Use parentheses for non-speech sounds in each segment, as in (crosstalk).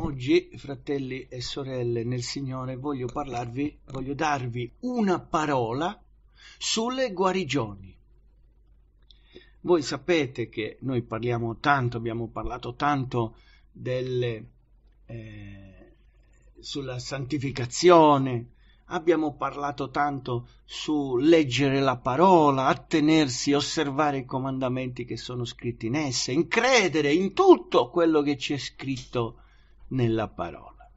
Oggi, fratelli e sorelle nel Signore, voglio parlarvi, voglio darvi una parola sulle guarigioni. Voi sapete che noi parliamo tanto, abbiamo parlato tanto delle, eh, sulla santificazione, abbiamo parlato tanto su leggere la parola, attenersi, osservare i comandamenti che sono scritti in essa, in credere in tutto quello che c'è scritto nella parola.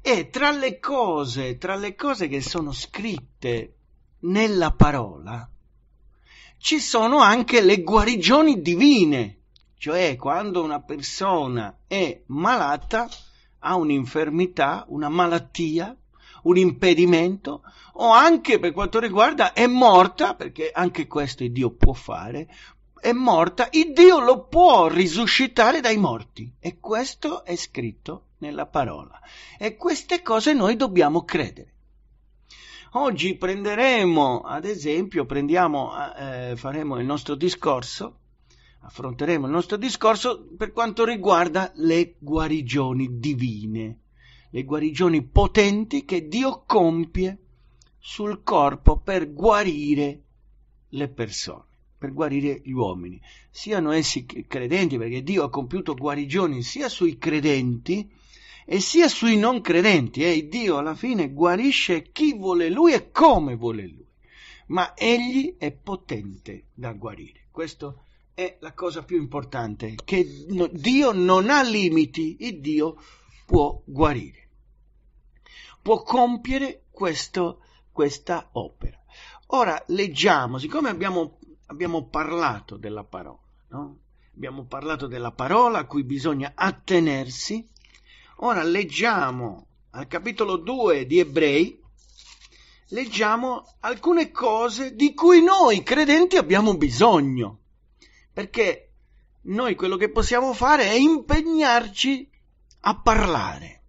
E tra le cose, tra le cose che sono scritte nella parola, ci sono anche le guarigioni divine, cioè quando una persona è malata, ha un'infermità, una malattia, un impedimento, o anche per quanto riguarda è morta, perché anche questo Dio può fare, è morta, il Dio lo può risuscitare dai morti. E questo è scritto nella parola. E queste cose noi dobbiamo credere. Oggi prenderemo, ad esempio, prendiamo, eh, faremo il nostro discorso, affronteremo il nostro discorso per quanto riguarda le guarigioni divine, le guarigioni potenti che Dio compie sul corpo per guarire le persone per guarire gli uomini, siano essi credenti, perché Dio ha compiuto guarigioni sia sui credenti e sia sui non credenti. E eh? Dio alla fine guarisce chi vuole lui e come vuole lui. Ma egli è potente da guarire. Questa è la cosa più importante, che Dio non ha limiti e Dio può guarire. Può compiere questo, questa opera. Ora leggiamo, siccome abbiamo abbiamo parlato della parola, no? abbiamo parlato della parola a cui bisogna attenersi. Ora leggiamo al capitolo 2 di Ebrei, leggiamo alcune cose di cui noi credenti abbiamo bisogno, perché noi quello che possiamo fare è impegnarci a parlare,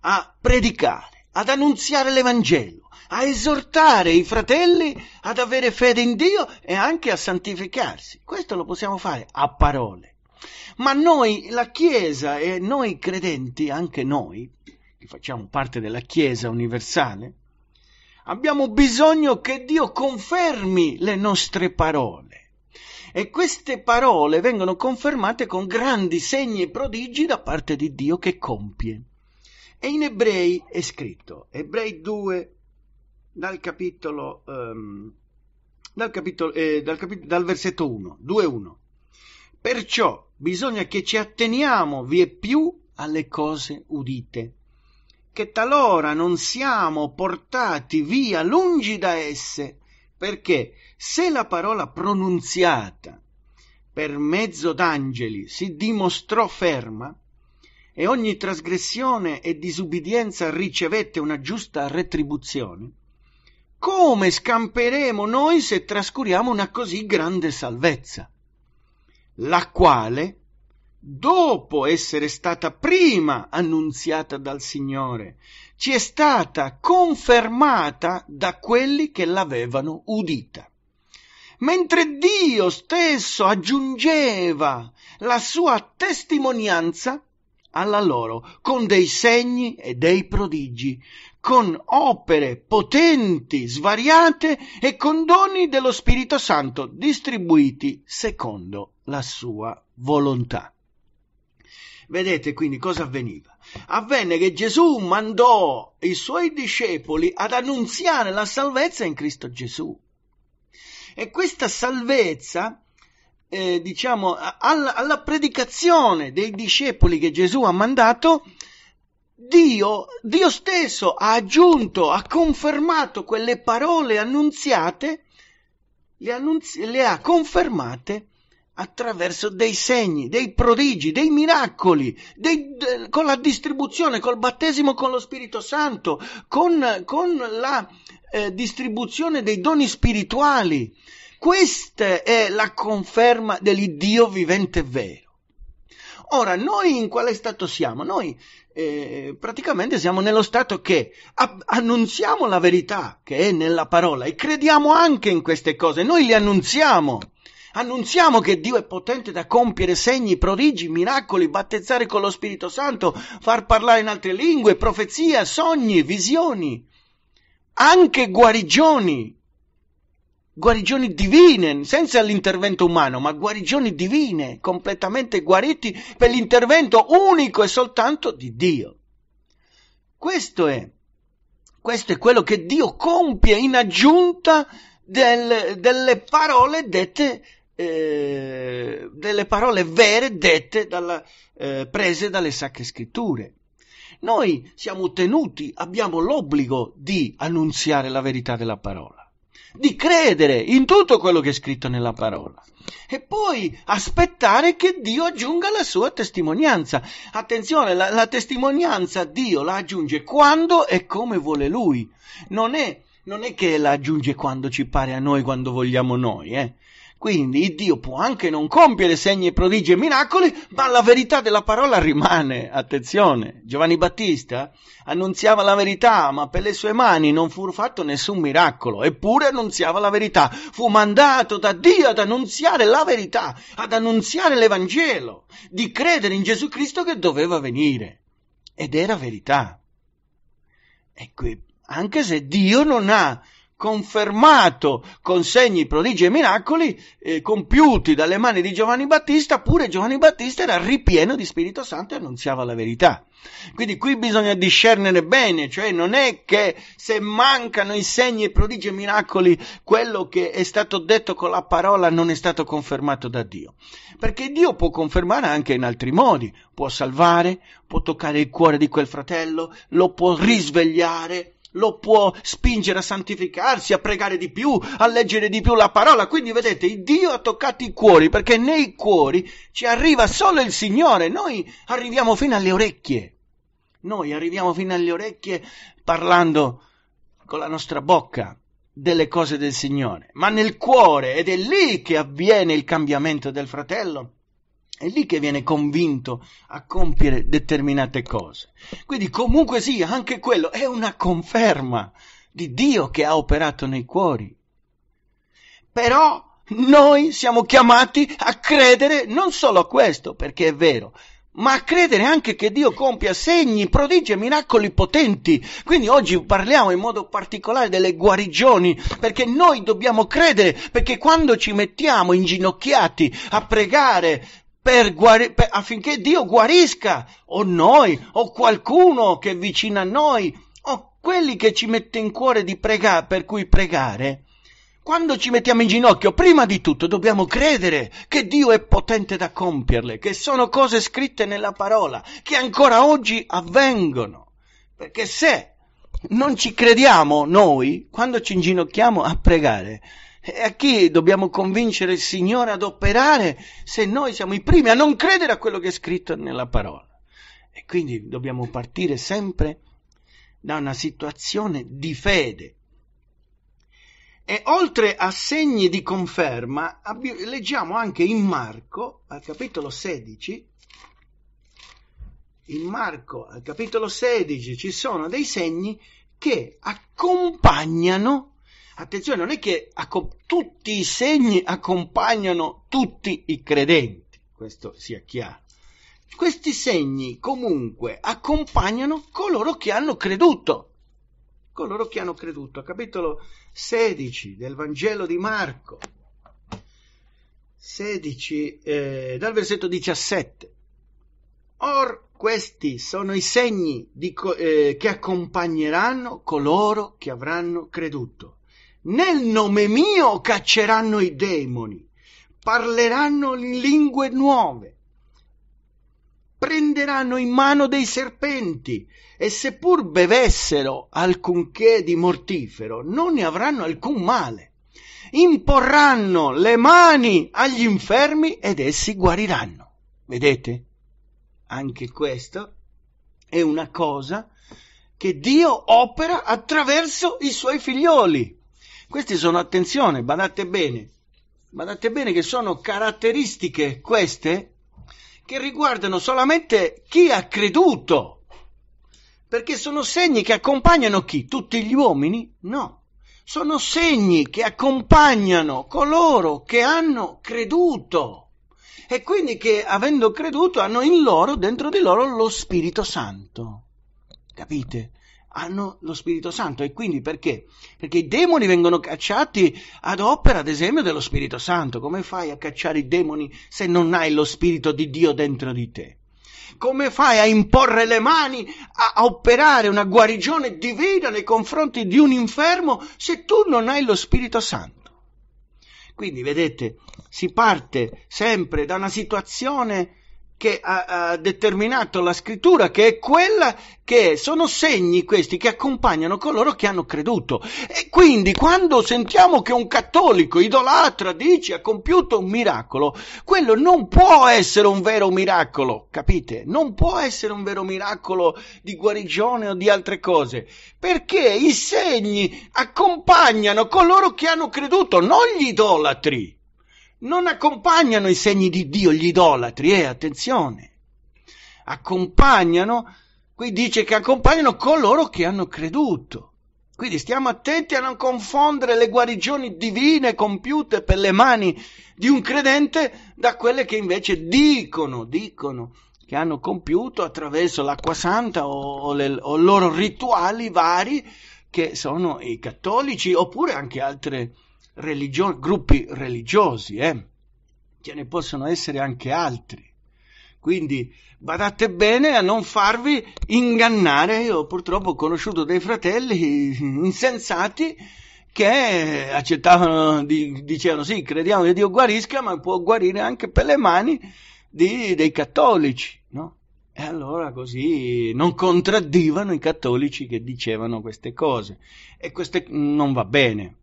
a predicare, ad annunziare l'Evangelo a esortare i fratelli ad avere fede in Dio e anche a santificarsi. Questo lo possiamo fare a parole. Ma noi, la Chiesa e noi credenti, anche noi, che facciamo parte della Chiesa universale, abbiamo bisogno che Dio confermi le nostre parole. E queste parole vengono confermate con grandi segni e prodigi da parte di Dio che compie. E in ebrei è scritto, ebrei 2, dal capitolo, um, dal, capitolo eh, dal, capi- dal versetto 1, 2.1. Perciò bisogna che ci atteniamo vie più alle cose udite, che talora non siamo portati via lungi da esse, perché se la parola pronunziata per mezzo d'angeli si dimostrò ferma, e ogni trasgressione e disubbidienza ricevette una giusta retribuzione, come scamperemo noi se trascuriamo una così grande salvezza, la quale, dopo essere stata prima annunziata dal Signore, ci è stata confermata da quelli che l'avevano udita. Mentre Dio stesso aggiungeva la sua testimonianza alla loro con dei segni e dei prodigi, con opere potenti, svariate e con doni dello Spirito Santo distribuiti secondo la sua volontà. Vedete quindi cosa avveniva? Avvenne che Gesù mandò i suoi discepoli ad annunziare la salvezza in Cristo Gesù. E questa salvezza, eh, diciamo, alla, alla predicazione dei discepoli che Gesù ha mandato, Dio, Dio stesso ha aggiunto, ha confermato quelle parole annunziate, le, annunzi- le ha confermate attraverso dei segni, dei prodigi, dei miracoli, dei, de, con la distribuzione, col battesimo con lo Spirito Santo, con, con la eh, distribuzione dei doni spirituali. Questa è la conferma dell'Iddio vivente vero. Ora, noi in quale stato siamo? Noi eh, praticamente siamo nello stato che annunziamo la verità che è nella parola e crediamo anche in queste cose, noi le annunziamo. Annunziamo che Dio è potente da compiere segni, prodigi, miracoli, battezzare con lo Spirito Santo, far parlare in altre lingue, profezia, sogni, visioni, anche guarigioni guarigioni divine, senza l'intervento umano, ma guarigioni divine, completamente guariti per l'intervento unico e soltanto di Dio. Questo è, questo è quello che Dio compie in aggiunta del, delle parole dette, eh, delle parole vere dette dalla, eh, prese dalle sacre scritture. Noi siamo tenuti, abbiamo l'obbligo di annunziare la verità della parola di credere in tutto quello che è scritto nella parola e poi aspettare che Dio aggiunga la sua testimonianza. Attenzione, la, la testimonianza Dio la aggiunge quando e come vuole Lui, non è, non è che la aggiunge quando ci pare a noi, quando vogliamo noi, eh? Quindi Dio può anche non compiere segni, e prodigi e miracoli, ma la verità della parola rimane. Attenzione, Giovanni Battista annunziava la verità, ma per le sue mani non fu fatto nessun miracolo, eppure annunziava la verità. Fu mandato da Dio ad annunziare la verità, ad annunziare l'Evangelo, di credere in Gesù Cristo che doveva venire. Ed era verità. E qui, anche se Dio non ha confermato con segni, prodigi e miracoli eh, compiuti dalle mani di Giovanni Battista, pure Giovanni Battista era ripieno di Spirito Santo e annunziava la verità. Quindi qui bisogna discernere bene, cioè non è che se mancano i segni e prodigi e miracoli, quello che è stato detto con la parola non è stato confermato da Dio. Perché Dio può confermare anche in altri modi, può salvare, può toccare il cuore di quel fratello, lo può risvegliare, lo può spingere a santificarsi, a pregare di più, a leggere di più la parola. Quindi vedete, Dio ha toccato i cuori perché nei cuori ci arriva solo il Signore. Noi arriviamo fino alle orecchie. Noi arriviamo fino alle orecchie parlando con la nostra bocca delle cose del Signore, ma nel cuore ed è lì che avviene il cambiamento del fratello è lì che viene convinto a compiere determinate cose. Quindi comunque sì, anche quello è una conferma di Dio che ha operato nei cuori. Però noi siamo chiamati a credere non solo a questo, perché è vero, ma a credere anche che Dio compia segni, prodigi e miracoli potenti. Quindi oggi parliamo in modo particolare delle guarigioni, perché noi dobbiamo credere, perché quando ci mettiamo inginocchiati a pregare per guari- per, affinché Dio guarisca o noi o qualcuno che è vicino a noi o quelli che ci mette in cuore di pregare, per cui pregare. Quando ci mettiamo in ginocchio, prima di tutto dobbiamo credere che Dio è potente da compierle, che sono cose scritte nella parola, che ancora oggi avvengono. Perché se non ci crediamo noi, quando ci inginocchiamo a pregare, e a chi dobbiamo convincere il Signore ad operare se noi siamo i primi a non credere a quello che è scritto nella parola? E quindi dobbiamo partire sempre da una situazione di fede. E oltre a segni di conferma, abbi- leggiamo anche in Marco, al capitolo 16, in Marco, al capitolo 16, ci sono dei segni che accompagnano Attenzione, non è che accom- tutti i segni accompagnano tutti i credenti, questo sia chiaro. Questi segni comunque accompagnano coloro che hanno creduto. Coloro che hanno creduto. Capitolo 16 del Vangelo di Marco. 16 eh, dal versetto 17. Or questi sono i segni co- eh, che accompagneranno coloro che avranno creduto nel nome mio cacceranno i demoni, parleranno in lingue nuove, prenderanno in mano dei serpenti e seppur bevessero alcunché di mortifero, non ne avranno alcun male. Imporranno le mani agli infermi ed essi guariranno. Vedete? Anche questo è una cosa che Dio opera attraverso i suoi figlioli. Questi sono, attenzione, badate bene, badate bene che sono caratteristiche queste che riguardano solamente chi ha creduto, perché sono segni che accompagnano chi? Tutti gli uomini? No, sono segni che accompagnano coloro che hanno creduto e quindi che avendo creduto hanno in loro, dentro di loro, lo Spirito Santo. Capite? hanno lo Spirito Santo. E quindi perché? Perché i demoni vengono cacciati ad opera, ad esempio, dello Spirito Santo. Come fai a cacciare i demoni se non hai lo Spirito di Dio dentro di te? Come fai a imporre le mani, a, operare una guarigione divina nei confronti di un infermo se tu non hai lo Spirito Santo? Quindi, vedete, si parte sempre da una situazione che ha, ha, determinato la scrittura, che è quella che è. sono segni questi che accompagnano coloro che hanno creduto. E quindi quando sentiamo che un cattolico idolatra dice ha compiuto un miracolo, quello non può essere un vero miracolo, capite? Non può essere un vero miracolo di guarigione o di altre cose, perché i segni accompagnano coloro che hanno creduto, non gli idolatri non accompagnano i segni di Dio gli idolatri, eh, attenzione, accompagnano, qui dice che accompagnano coloro che hanno creduto. Quindi stiamo attenti a non confondere le guarigioni divine compiute per le mani di un credente da quelle che invece dicono, dicono che hanno compiuto attraverso l'acqua santa o, o, le, o loro rituali vari che sono i cattolici oppure anche altre religio- gruppi religiosi, eh? ce ne possono essere anche altri. Quindi badate bene a non farvi ingannare. Io purtroppo ho conosciuto dei fratelli insensati che accettavano, di, dicevano sì, crediamo che Dio guarisca, ma può guarire anche per le mani di, dei cattolici, no? E allora così non contraddivano i cattolici che dicevano queste cose. E questo non va bene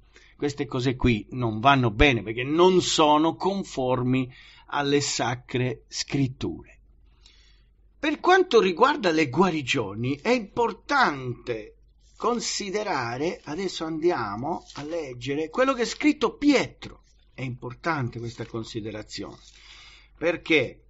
queste cose qui non vanno bene perché non sono conformi alle sacre scritture. Per quanto riguarda le guarigioni, è importante considerare, adesso andiamo a leggere quello che è scritto Pietro. È importante questa considerazione. Perché?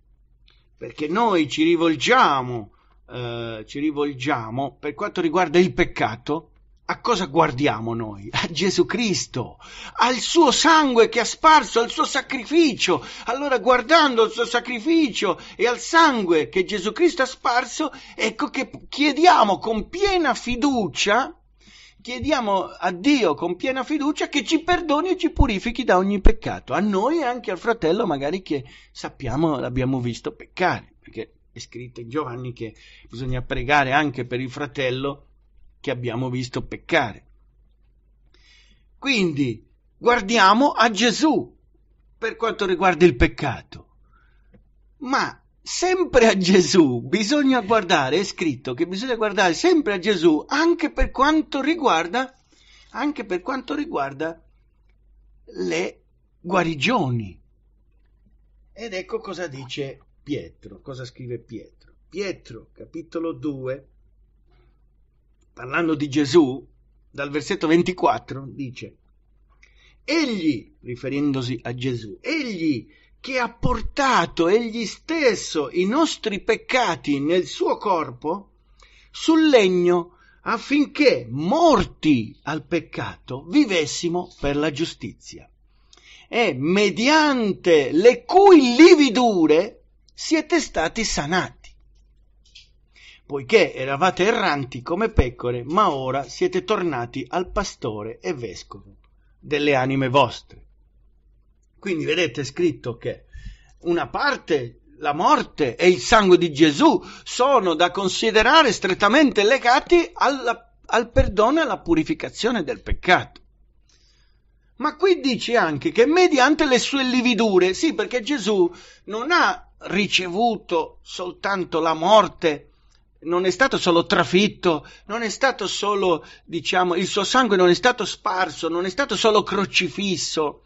Perché noi ci rivolgiamo, eh, ci rivolgiamo per quanto riguarda il peccato a cosa guardiamo noi? A Gesù Cristo, al suo sangue che ha sparso, al suo sacrificio. Allora guardando al suo sacrificio e al sangue che Gesù Cristo ha sparso, ecco che chiediamo con piena fiducia, chiediamo a Dio con piena fiducia che ci perdoni e ci purifichi da ogni peccato, a noi e anche al fratello magari che sappiamo, l'abbiamo visto peccare, perché è scritto in Giovanni che bisogna pregare anche per il fratello che abbiamo visto peccare. Quindi guardiamo a Gesù per quanto riguarda il peccato. Ma sempre a Gesù bisogna guardare, è scritto che bisogna guardare sempre a Gesù anche per quanto riguarda, anche per quanto riguarda le guarigioni. Ed ecco cosa dice Pietro, cosa scrive Pietro. Pietro, capitolo 2, parlando di Gesù, dal versetto 24 dice, Egli, riferendosi a Gesù, egli che ha portato egli stesso i nostri peccati nel suo corpo, sul legno affinché, morti al peccato, vivessimo per la giustizia. E mediante le cui lividure siete stati sanati poiché eravate erranti come pecore, ma ora siete tornati al pastore e vescovo delle anime vostre. Quindi vedete scritto che una parte la morte e il sangue di Gesù sono da considerare strettamente legati alla, al perdono e alla purificazione del peccato. Ma qui dice anche che mediante le sue lividure, sì, perché Gesù non ha ricevuto soltanto la morte non è stato solo trafitto, non è stato solo, diciamo, il suo sangue non è stato sparso, non è stato solo crocifisso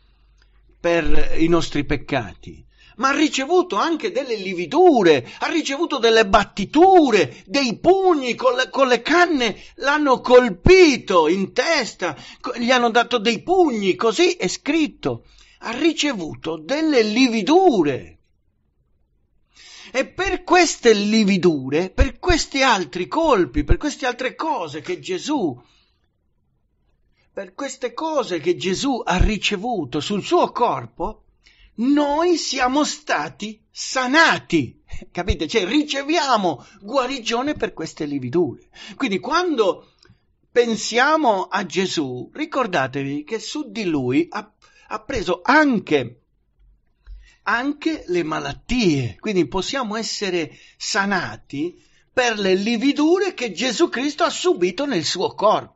per i nostri peccati, ma ha ricevuto anche delle lividure, ha ricevuto delle battiture, dei pugni con le, con le canne, l'hanno colpito in testa, gli hanno dato dei pugni, così è scritto, ha ricevuto delle lividure. E per queste lividure, per questi altri colpi, per queste altre cose che Gesù, per queste cose che Gesù ha ricevuto sul suo corpo, noi siamo stati sanati. Capite? Cioè riceviamo guarigione per queste lividure. Quindi quando pensiamo a Gesù, ricordatevi che su di lui ha, ha preso anche anche le malattie. Quindi possiamo essere sanati per le lividure che Gesù Cristo ha subito nel suo corpo.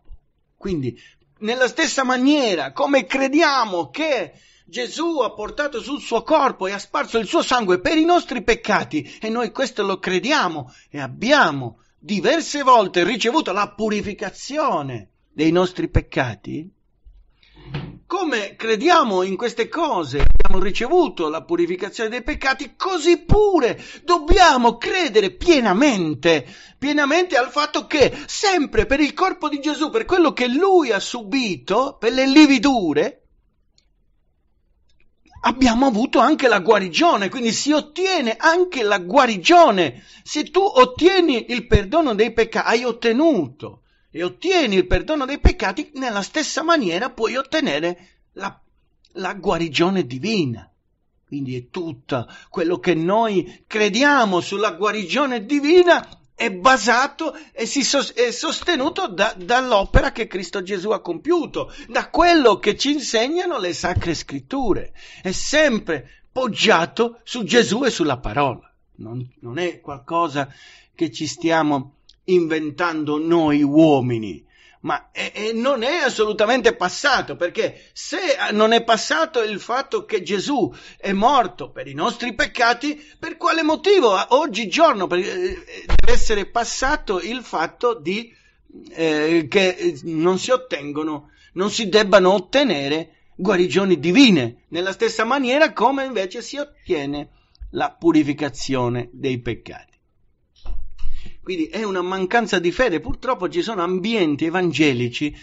Quindi, nella stessa maniera come crediamo che Gesù ha portato sul suo corpo e ha sparso il suo sangue per i nostri peccati e noi questo lo crediamo e abbiamo diverse volte ricevuto la purificazione dei nostri peccati, come crediamo in queste cose, abbiamo ricevuto la purificazione dei peccati, così pure dobbiamo credere pienamente, pienamente al fatto che sempre per il corpo di Gesù, per quello che lui ha subito, per le lividure, abbiamo avuto anche la guarigione, quindi si ottiene anche la guarigione. Se tu ottieni il perdono dei peccati, hai ottenuto e ottieni il perdono dei peccati, nella stessa maniera puoi ottenere la, la guarigione divina. Quindi è tutto quello che noi crediamo sulla guarigione divina è basato e sos- è sostenuto da, dall'opera che Cristo Gesù ha compiuto, da quello che ci insegnano le sacre scritture. È sempre poggiato su Gesù e sulla parola. Non, non è qualcosa che ci stiamo inventando noi uomini. Ma e, e non è assolutamente passato, perché se non è passato il fatto che Gesù è morto per i nostri peccati, per quale motivo oggigiorno eh, deve essere passato il fatto di, eh, che non si ottengono, non si debbano ottenere guarigioni divine, nella stessa maniera come invece si ottiene la purificazione dei peccati. Quindi è una mancanza di fede. Purtroppo ci sono ambienti evangelici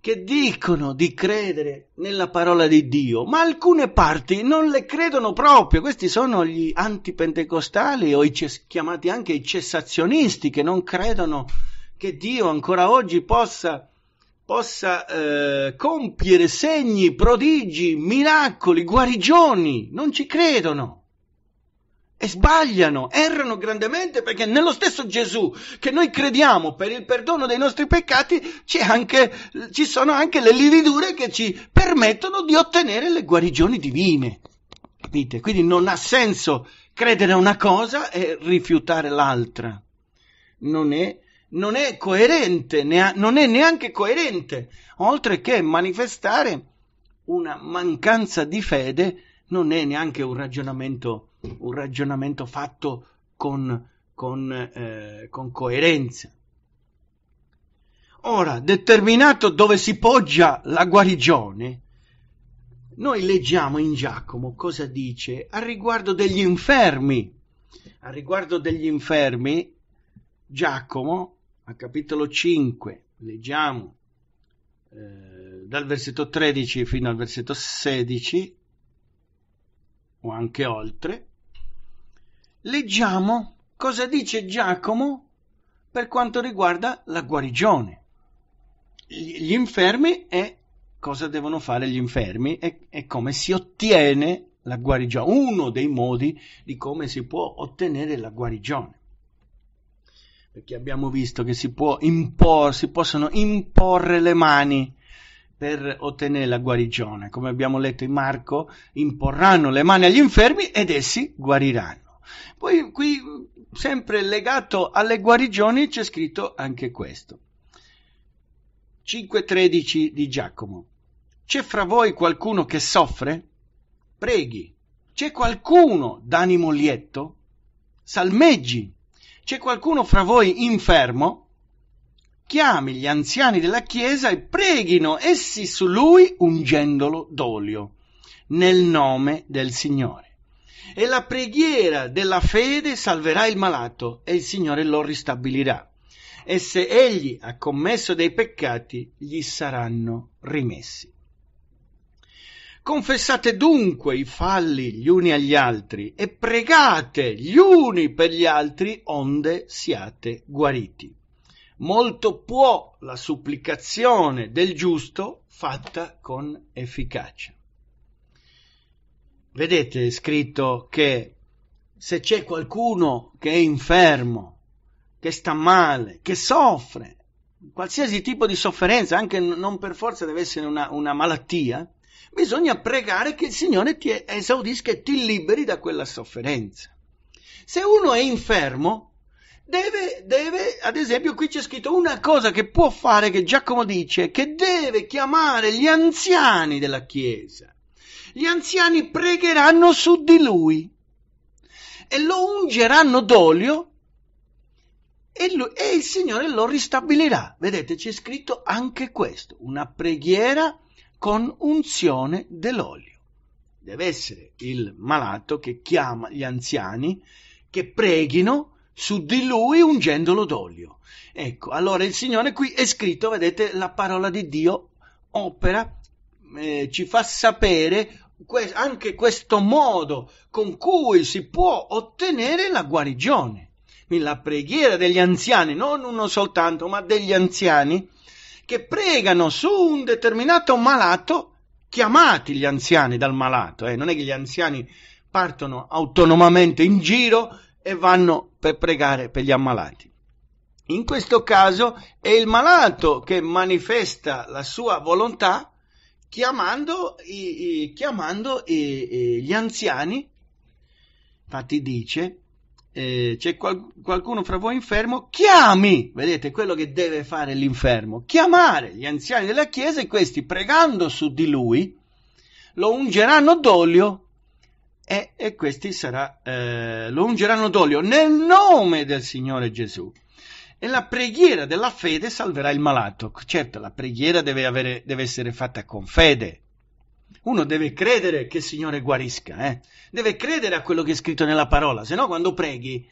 che dicono di credere nella parola di Dio, ma alcune parti non le credono proprio. Questi sono gli antipentecostali o i ces- chiamati anche i cessazionisti che non credono che Dio ancora oggi possa, possa eh, compiere segni, prodigi, miracoli, guarigioni. Non ci credono. E sbagliano, errano grandemente perché nello stesso Gesù che noi crediamo per il perdono dei nostri peccati anche, ci sono anche le lividure che ci permettono di ottenere le guarigioni divine. Capite? Quindi non ha senso credere a una cosa e rifiutare l'altra. Non è, non è coerente, ha, non è neanche coerente, oltre che manifestare una mancanza di fede, non è neanche un ragionamento coerente un ragionamento fatto con, con, eh, con coerenza. Ora, determinato dove si poggia la guarigione, noi leggiamo in Giacomo cosa dice a riguardo degli infermi. A riguardo degli infermi, Giacomo, a capitolo 5, leggiamo eh, dal versetto 13 fino al versetto 16, o anche oltre, leggiamo cosa dice Giacomo per quanto riguarda la guarigione. Gli infermi e cosa devono fare gli infermi e, e come si ottiene la guarigione, uno dei modi di come si può ottenere la guarigione. Perché abbiamo visto che si, può impor, si possono imporre le mani per ottenere la guarigione. Come abbiamo letto in Marco, imporranno le mani agli infermi ed essi guariranno. Poi qui, sempre legato alle guarigioni, c'è scritto anche questo. 5.13 di Giacomo. C'è fra voi qualcuno che soffre? Preghi. C'è qualcuno d'animo lieto? Salmeggi. C'è qualcuno fra voi infermo? Chiami gli anziani della chiesa e preghino essi su lui ungendolo d'olio, nel nome del Signore e la preghiera della fede salverà il malato e il Signore lo ristabilirà. E se egli ha commesso dei peccati, gli saranno rimessi. Confessate dunque i falli gli uni agli altri e pregate gli uni per gli altri onde siate guariti. Molto può la supplicazione del giusto fatta con efficacia vedete scritto che se c'è qualcuno che è infermo, che sta male, che soffre, qualsiasi tipo di sofferenza, anche non per forza deve essere una, una malattia, bisogna pregare che il Signore ti esaudisca e ti liberi da quella sofferenza. Se uno è infermo, deve, deve, ad esempio, qui c'è scritto una cosa che può fare, che Giacomo dice, che deve chiamare gli anziani della Chiesa gli anziani pregheranno su di lui e lo ungeranno d'olio e, lui, e il Signore lo ristabilirà. Vedete, c'è scritto anche questo, una preghiera con unzione dell'olio. Deve essere il malato che chiama gli anziani che preghino su di lui ungendolo d'olio. Ecco, allora il Signore qui è scritto, vedete, la parola di Dio opera, eh, ci fa sapere que- anche questo modo con cui si può ottenere la guarigione. Quindi la preghiera degli anziani, non uno soltanto, ma degli anziani, che pregano su un determinato malato, chiamati gli anziani dal malato, eh? non è che gli anziani partono autonomamente in giro e vanno per pregare per gli ammalati. In questo caso è il malato che manifesta la sua volontà chiamando, i, i, chiamando i, gli anziani. Infatti dice, eh, c'è qual, qualcuno fra voi infermo, chiami! Vedete quello che deve fare l'infermo, chiamare gli anziani della Chiesa e questi pregando su di lui lo ungeranno d'olio e, e questi sarà, eh, lo ungeranno d'olio nel nome del Signore Gesù e la preghiera della fede salverà il malato. Certo, la preghiera deve, avere, deve essere fatta con fede. Uno deve credere che il Signore guarisca, eh? deve credere a quello che è scritto nella parola, se no quando preghi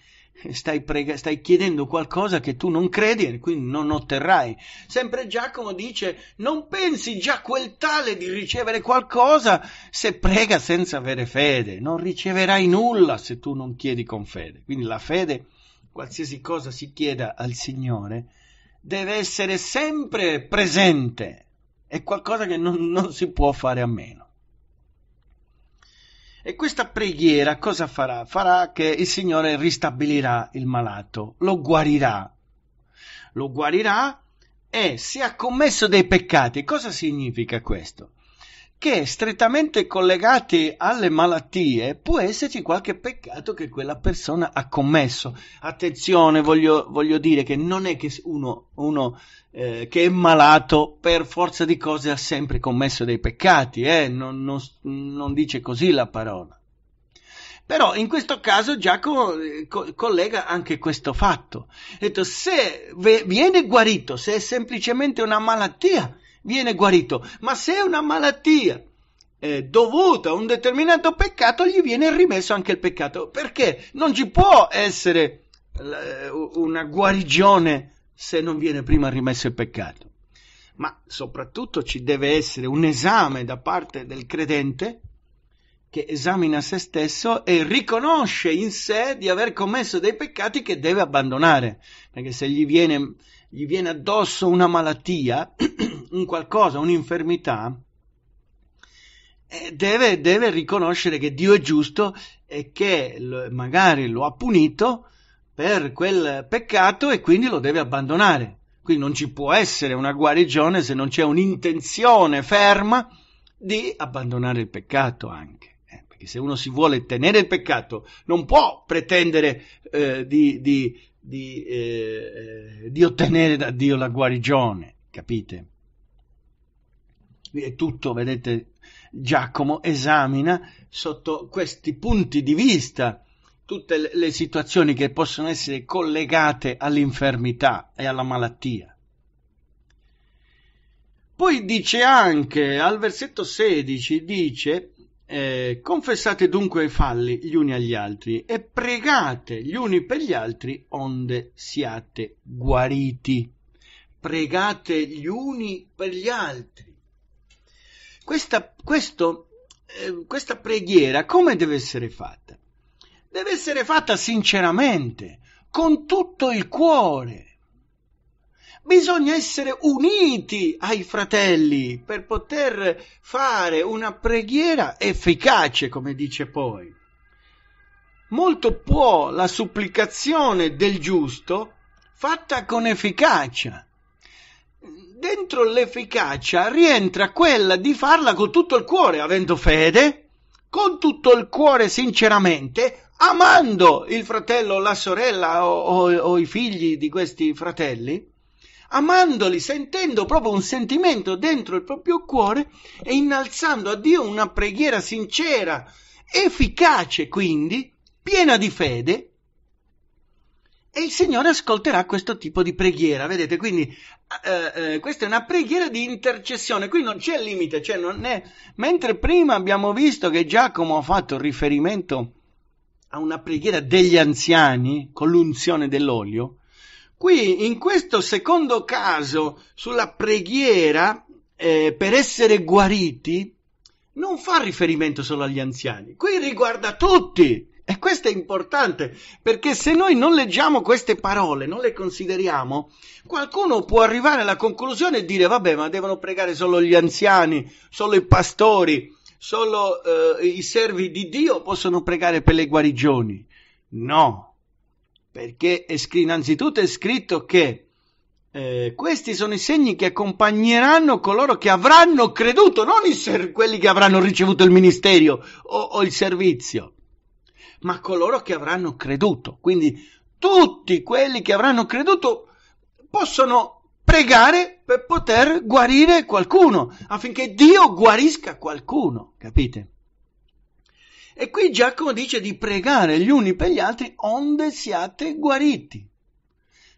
Stai, prega- stai, chiedendo qualcosa che tu non credi e quindi non otterrai. Sempre Giacomo dice: Non pensi già quel tale di ricevere qualcosa se prega senza avere fede, non riceverai nulla se tu non chiedi con fede. Quindi la fede qualsiasi cosa si chieda al Signore, deve essere sempre presente. È qualcosa che non, non si può fare a meno. E questa preghiera cosa farà? Farà che il Signore ristabilirà il malato, lo guarirà. Lo guarirà e se ha commesso dei peccati, cosa significa questo? che strettamente collegati alle malattie può esserci qualche peccato che quella persona ha commesso. Attenzione, voglio, voglio dire che non è che uno, uno eh, che è malato per forza di cose ha sempre commesso dei peccati, eh? non, non, non dice così la parola. Però in questo caso Giacomo eh, collega anche questo fatto. detto, se viene guarito, se è semplicemente una malattia, viene guarito, ma se è una malattia eh, dovuta a un determinato peccato, gli viene rimesso anche il peccato, perché non ci può essere eh, una guarigione se non viene prima rimesso il peccato. Ma soprattutto ci deve essere un esame da parte del credente che esamina se stesso e riconosce in sé di aver commesso dei peccati che deve abbandonare, perché se gli viene gli viene addosso una malattia, (clears throat) un qualcosa, un'infermità, eh, deve, deve riconoscere che Dio è giusto e che magari lo ha punito per quel peccato e quindi lo deve abbandonare. Quindi non ci può essere una guarigione se non c'è un'intenzione ferma di abbandonare il peccato anche. Eh, perché se uno si vuole tenere il peccato non può pretendere eh, di, di di, eh, eh, di ottenere da Dio la guarigione, capite? È tutto, vedete, Giacomo esamina sotto questi punti di vista tutte le situazioni che possono essere collegate all'infermità e alla malattia. Poi dice anche al versetto 16, dice eh, confessate dunque i falli gli uni agli altri e pregate gli uni per gli altri onde siate guariti. Pregate gli uni per gli altri. Questa, questo, eh, questa preghiera come deve essere fatta? Deve essere fatta sinceramente, con tutto il cuore, Bisogna essere uniti ai fratelli per poter fare una preghiera efficace, come dice poi. Molto può la supplicazione del giusto fatta con efficacia. Dentro l'efficacia rientra quella di farla con tutto il cuore, avendo fede, con tutto il cuore sinceramente, amando il fratello, la sorella o, o, o i figli di questi fratelli amandoli, sentendo proprio un sentimento dentro il proprio cuore e innalzando a Dio una preghiera sincera, efficace quindi, piena di fede. E il Signore ascolterà questo tipo di preghiera, vedete? Quindi eh, eh, questa è una preghiera di intercessione, qui non c'è limite, cioè non è... Mentre prima abbiamo visto che Giacomo ha fatto riferimento a una preghiera degli anziani con l'unzione dell'olio, Qui, in questo secondo caso, sulla preghiera eh, per essere guariti, non fa riferimento solo agli anziani, qui riguarda tutti. E questo è importante, perché se noi non leggiamo queste parole, non le consideriamo, qualcuno può arrivare alla conclusione e dire, vabbè, ma devono pregare solo gli anziani, solo i pastori, solo eh, i servi di Dio possono pregare per le guarigioni. No, perché è scr- innanzitutto è scritto che eh, questi sono i segni che accompagneranno coloro che avranno creduto, non ser- quelli che avranno ricevuto il ministero o-, o il servizio, ma coloro che avranno creduto. Quindi tutti quelli che avranno creduto possono pregare per poter guarire qualcuno, affinché Dio guarisca qualcuno, capite? E qui Giacomo dice di pregare gli uni per gli altri onde siate guariti.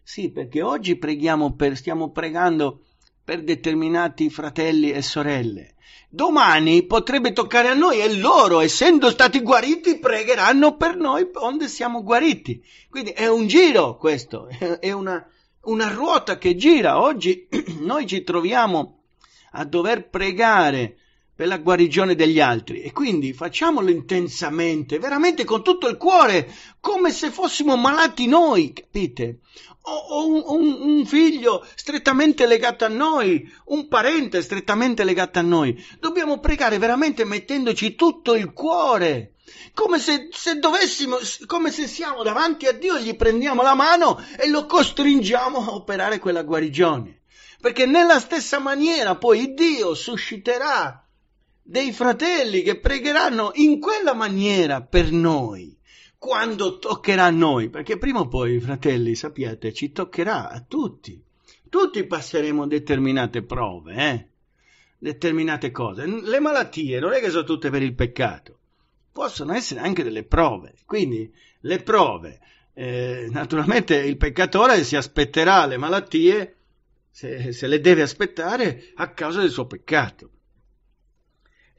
Sì, perché oggi per, stiamo pregando per determinati fratelli e sorelle. Domani potrebbe toccare a noi e loro, essendo stati guariti, pregheranno per noi onde siamo guariti. Quindi è un giro questo, è una, una ruota che gira. Oggi (clears throat) noi ci troviamo a dover pregare per la guarigione degli altri e quindi facciamolo intensamente, veramente con tutto il cuore, come se fossimo malati noi, capite? O, o un, un, un, figlio strettamente legato a noi, un parente strettamente legato a noi. Dobbiamo pregare veramente mettendoci tutto il cuore. Come se, se dovessimo, come se siamo davanti a Dio, gli prendiamo la mano e lo costringiamo a operare quella guarigione. Perché nella stessa maniera poi Dio susciterà dei fratelli che pregheranno in quella maniera per noi, quando toccherà a noi, perché prima o poi, fratelli, sappiate, ci toccherà a tutti. Tutti passeremo determinate prove, eh? determinate cose. Le malattie non è che sono tutte per il peccato, possono essere anche delle prove. Quindi le prove, eh, naturalmente il peccatore si aspetterà le malattie, se, se le deve aspettare, a causa del suo peccato.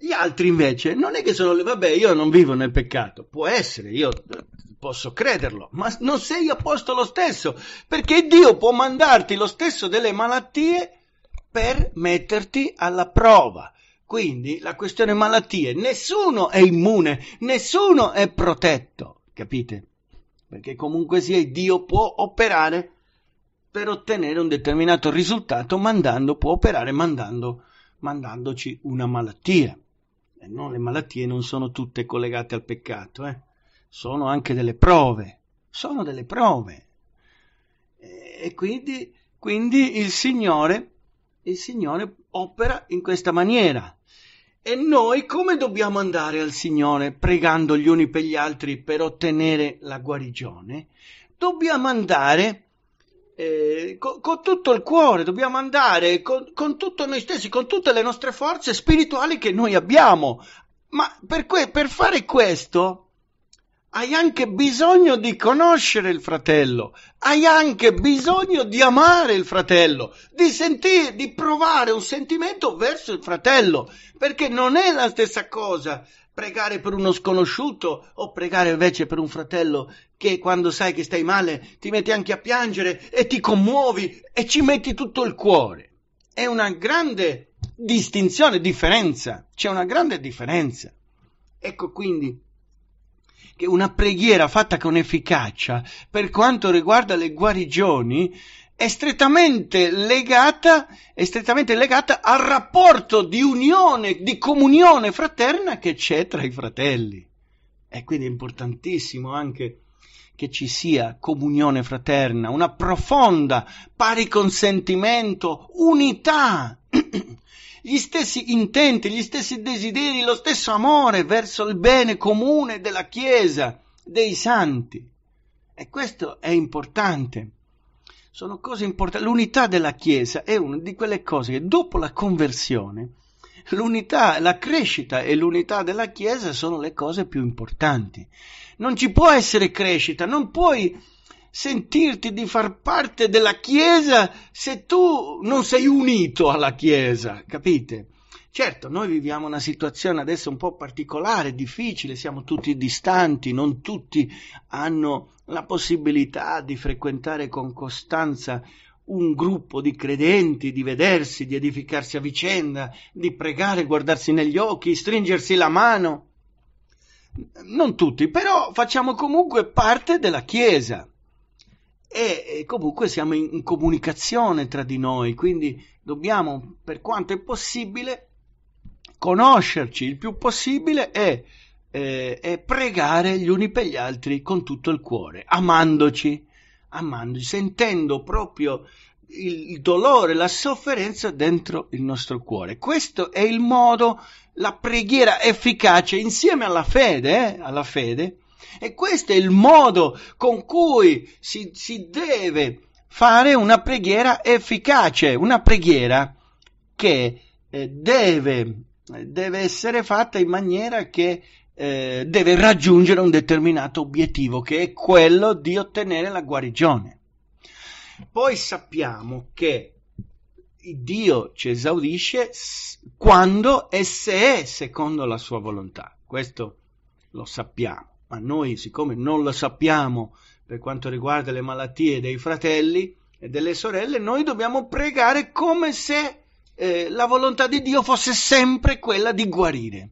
Gli altri invece non è che sono, vabbè, io non vivo nel peccato, può essere, io eh, posso crederlo, ma non sei a posto lo stesso, perché Dio può mandarti lo stesso delle malattie per metterti alla prova. Quindi la questione malattie, nessuno è immune, nessuno è protetto, capite? Perché comunque sia Dio può operare per ottenere un determinato risultato mandando, può operare mandando, mandandoci una malattia. Eh, no, le malattie non sono tutte collegate al peccato, eh? sono anche delle prove, sono delle prove. Eh, e quindi, quindi il, Signore, il Signore opera in questa maniera. E noi come dobbiamo andare al Signore pregando gli uni per gli altri per ottenere la guarigione? Dobbiamo andare eh, con, con, tutto il cuore, dobbiamo andare con, con tutto noi stessi, con tutte le nostre forze spirituali che noi abbiamo. Ma per, que- per fare questo hai anche bisogno di conoscere il fratello, hai anche bisogno di amare il fratello, di sentire, di provare un sentimento verso il fratello, perché non è la stessa cosa pregare per uno sconosciuto o pregare invece per un fratello che quando sai che stai male ti metti anche a piangere e ti commuovi e ci metti tutto il cuore. È una grande distinzione, differenza, c'è una grande differenza. Ecco quindi che una preghiera fatta con efficacia per quanto riguarda le guarigioni è strettamente legata, è strettamente legata al rapporto di unione, di comunione fraterna che c'è tra i fratelli. E quindi è importantissimo anche che ci sia comunione fraterna, una profonda pari consentimento, unità, (clears throat) gli stessi intenti, gli stessi desideri, lo stesso amore verso il bene comune della Chiesa, dei santi. E questo è importante. Sono cose importanti. L'unità della Chiesa è una di quelle cose che dopo la conversione, l'unità, la crescita e l'unità della Chiesa sono le cose più importanti non ci può essere crescita, non puoi sentirti di far parte della Chiesa se tu non sei unito alla Chiesa, capite? Certo, noi viviamo una situazione adesso un po' particolare, difficile, siamo tutti distanti, non tutti hanno la possibilità di frequentare con costanza un gruppo di credenti, di vedersi, di edificarsi a vicenda, di pregare, guardarsi negli occhi, stringersi la mano non tutti, però facciamo comunque parte della Chiesa e comunque siamo in comunicazione tra di noi, quindi dobbiamo per quanto è possibile conoscerci il più possibile e, e, e pregare gli uni per gli altri con tutto il cuore, amandoci, amandoci, sentendo proprio il, il dolore, la sofferenza dentro il nostro cuore. Questo è il modo la preghiera efficace insieme alla fede, eh, alla fede. E questo è il modo con cui si, si deve fare una preghiera efficace, una preghiera che eh, deve, deve, essere fatta in maniera che eh, deve raggiungere un determinato obiettivo, che è quello di ottenere la guarigione. Poi sappiamo che Dio ci esaudisce quando e se è secondo la sua volontà. Questo lo sappiamo, ma noi siccome non lo sappiamo per quanto riguarda le malattie dei fratelli e delle sorelle, noi dobbiamo pregare come se eh, la volontà di Dio fosse sempre quella di guarire.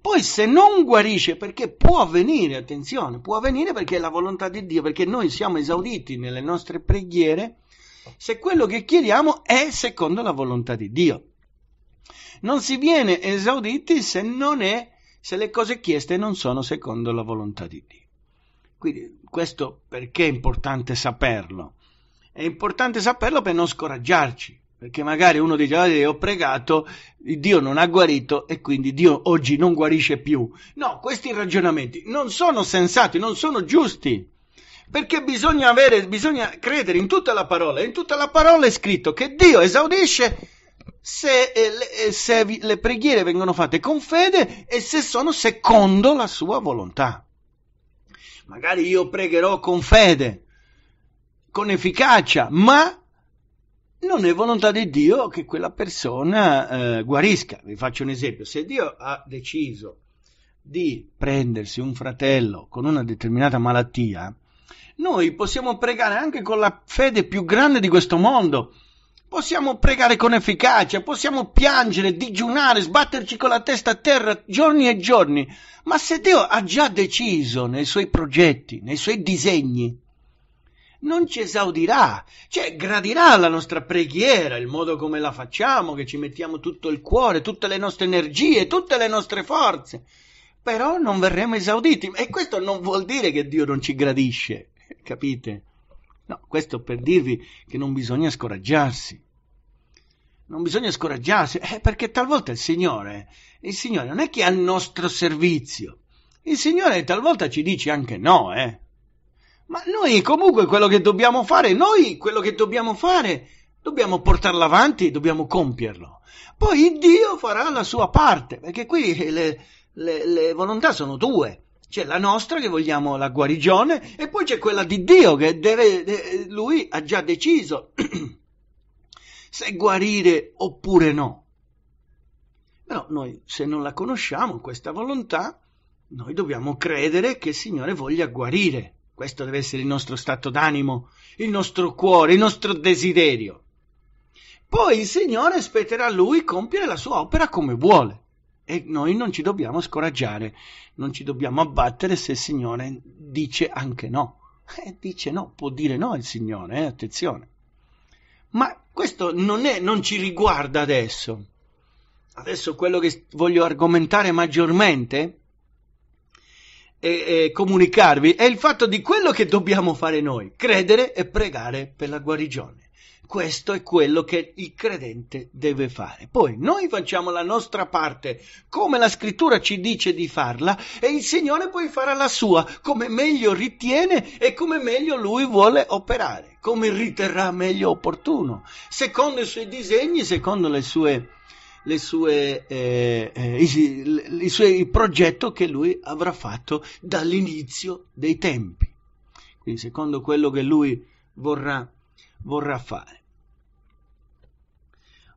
Poi se non guarisce, perché può avvenire, attenzione, può avvenire perché è la volontà di Dio, perché noi siamo esauditi nelle nostre preghiere, Certo. se quello che chiediamo è secondo la volontà di Dio. Non si viene esauditi se non è, se le cose chieste non sono secondo la volontà di Dio. Quindi questo perché è importante saperlo? È importante saperlo per non scoraggiarci, perché magari uno dice, ah, ho pregato, Dio non ha guarito e quindi Dio oggi non guarisce più. No, questi ragionamenti non sono sensati, non sono giusti. Perché bisogna avere, bisogna credere in tutta la parola. In tutta la parola è scritto che Dio esaudisce se, eh, le, eh, se le preghiere vengono fatte con fede e se sono secondo la sua volontà. Magari io pregherò con fede, con efficacia, ma non è volontà di Dio che quella persona eh, guarisca. Vi faccio un esempio: se Dio ha deciso di prendersi un fratello con una determinata malattia, noi possiamo pregare anche con la fede più grande di questo mondo. Possiamo pregare con efficacia, possiamo piangere, digiunare, sbatterci con la testa a terra giorni e giorni, ma se Dio ha già deciso nei suoi progetti, nei suoi disegni, non ci esaudirà, cioè gradirà la nostra preghiera, il modo come la facciamo, che ci mettiamo tutto il cuore, tutte le nostre energie, tutte le nostre forze, però non verremo esauditi e questo non vuol dire che Dio non ci gradisce. (laughs) Capite? No, questo per dirvi che non bisogna scoraggiarsi. Non bisogna scoraggiarsi, eh, perché talvolta il Signore, il Signore non è che è al nostro servizio. Il Signore talvolta ci dice anche no, eh. Ma noi comunque quello che dobbiamo fare, noi quello che dobbiamo fare, dobbiamo portarlo avanti, dobbiamo compierlo. Poi Dio farà la sua parte, perché qui le, le, le volontà sono due. C'è la nostra che vogliamo la guarigione e poi c'è quella di Dio che deve, lui ha già deciso (clears throat) se guarire oppure no. Però noi se non la conosciamo, questa volontà, noi dobbiamo credere che il Signore voglia guarire. Questo deve essere il nostro stato d'animo, il nostro cuore, il nostro desiderio. Poi il Signore spetterà a Lui compiere la sua opera come vuole. E noi non ci dobbiamo scoraggiare, non ci dobbiamo abbattere se il Signore dice anche no. Eh, dice no, può dire no il Signore, eh, attenzione. Ma questo non, è, non ci riguarda adesso. Adesso quello che voglio argomentare maggiormente e, e, comunicarvi è il fatto di quello che dobbiamo fare noi, credere e pregare per la guarigione. Questo è quello che il credente deve fare. Poi noi facciamo la nostra parte come la scrittura ci dice di farla e il Signore poi farà la sua come meglio ritiene e come meglio lui vuole operare, come riterrà meglio opportuno, secondo i suoi disegni, secondo le sue, le sue, eh, eh, i, i il progetto che lui avrà fatto dall'inizio dei tempi. Quindi secondo quello che lui vorrà, vorrà fare.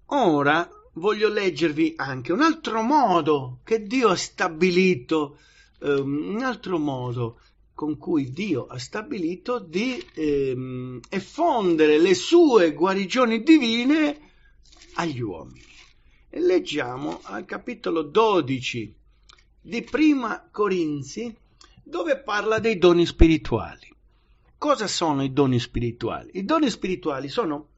Ora voglio leggervi anche un altro modo che Dio ha stabilito, um, un altro modo con cui Dio ha stabilito di ehm, effondere le sue guarigioni divine agli uomini. E leggiamo al capitolo 12 di Prima Corinzi, dove parla dei doni spirituali. Cosa sono i doni spirituali? I doni spirituali sono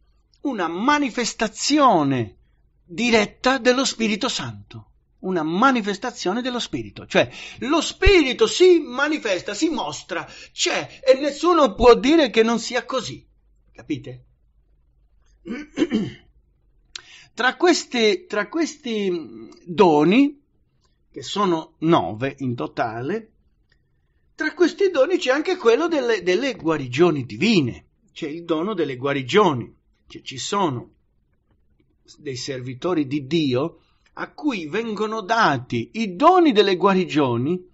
una manifestazione diretta dello Spirito Santo, una manifestazione dello Spirito, cioè lo Spirito si manifesta, si mostra, c'è e nessuno può dire che non sia così, capite? (clears throat) Tra questi, tra questi doni, che sono nove in totale, tra questi doni c'è anche quello delle, delle guarigioni divine, c'è il dono delle guarigioni. Cioè, ci sono dei servitori di Dio a cui vengono dati i doni delle guarigioni,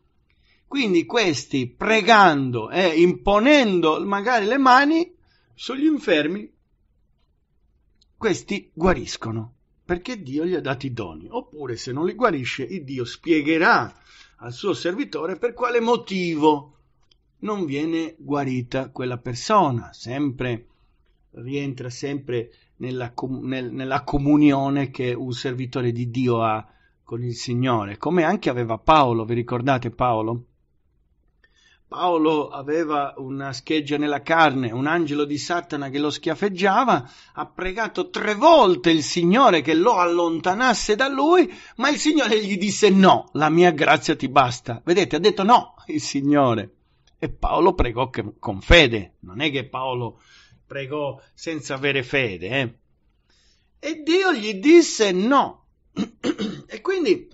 quindi questi pregando e eh, imponendo magari le mani sugli infermi, questi guariscono perché Dio gli ha dato i doni, oppure se non li guarisce, Dio spiegherà al suo servitore per quale motivo non viene guarita quella persona, sempre rientra sempre nella, nel, nella comunione che un servitore di Dio ha con il Signore, come anche aveva Paolo, vi ricordate Paolo? Paolo aveva una scheggia nella carne, un angelo di Satana che lo schiaffeggiava, ha pregato tre volte il Signore che lo allontanasse da lui, ma il Signore gli disse no, la mia grazia ti basta. Vedete, ha detto no il Signore. E Paolo pregò che, con fede, non è che Paolo pregò senza avere fede. Eh? E Dio gli disse no. (clears throat) e quindi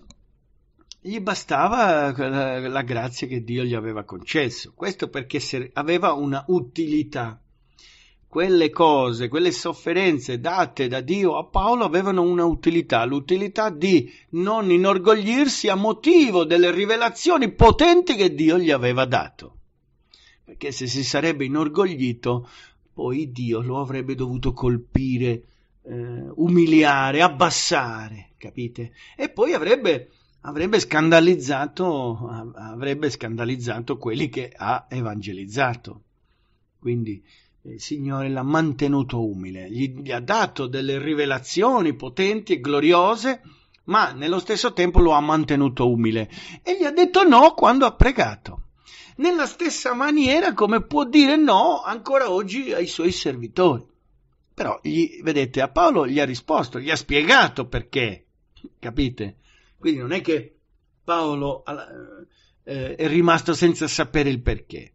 gli bastava la, eh, la, grazia che Dio gli aveva concesso. Questo perché se, aveva una utilità. Quelle cose, quelle sofferenze date da Dio a Paolo avevano una utilità, l'utilità di non inorgoglirsi a motivo delle rivelazioni potenti che Dio gli aveva dato. Perché se si sarebbe inorgoglito poi Dio lo avrebbe dovuto colpire, eh, umiliare, abbassare, capite? E poi avrebbe, avrebbe, scandalizzato, avrebbe scandalizzato quelli che ha evangelizzato. Quindi eh, il Signore l'ha mantenuto umile, gli, gli ha dato delle rivelazioni potenti e gloriose, ma nello stesso tempo lo ha mantenuto umile e gli ha detto no quando ha pregato nella stessa maniera come può dire no ancora oggi ai suoi servitori. Però, gli, vedete, a Paolo gli ha risposto, gli ha spiegato perché, capite? Quindi non è che Paolo eh, è rimasto senza sapere il perché.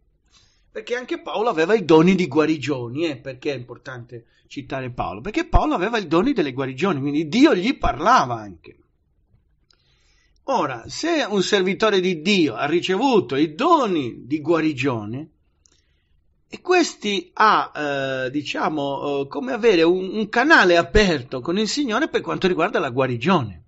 Perché anche Paolo aveva i doni di guarigioni, eh? perché è importante citare Paolo? Perché Paolo aveva i doni delle guarigioni, quindi Dio gli parlava anche. Ora, se un servitore di Dio ha ricevuto i doni di guarigione, e questi ha, eh, diciamo, eh, come avere un, un, canale aperto con il Signore per quanto riguarda la guarigione.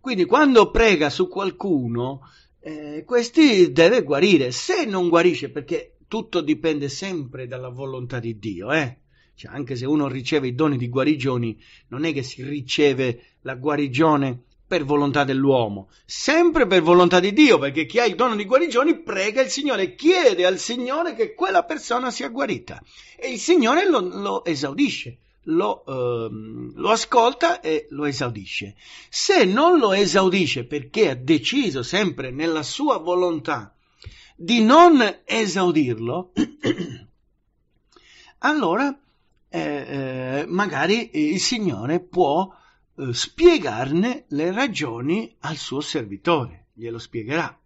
Quindi quando prega su qualcuno, eh, questi deve guarire. Se non guarisce, perché tutto dipende sempre dalla volontà di Dio, eh? Cioè, anche se uno riceve i doni di guarigioni, non è che si riceve la guarigione per volontà dell'uomo, sempre per volontà di Dio, perché chi ha il dono di guarigioni prega il Signore, chiede al Signore che quella persona sia guarita e il Signore lo, lo esaudisce. Lo, ehm, lo, ascolta e lo esaudisce. Se non lo esaudisce perché ha deciso sempre nella sua volontà di non esaudirlo, (clears throat) allora eh, eh, magari il Signore può eh, spiegarne le ragioni al suo servitore, glielo spiegherà.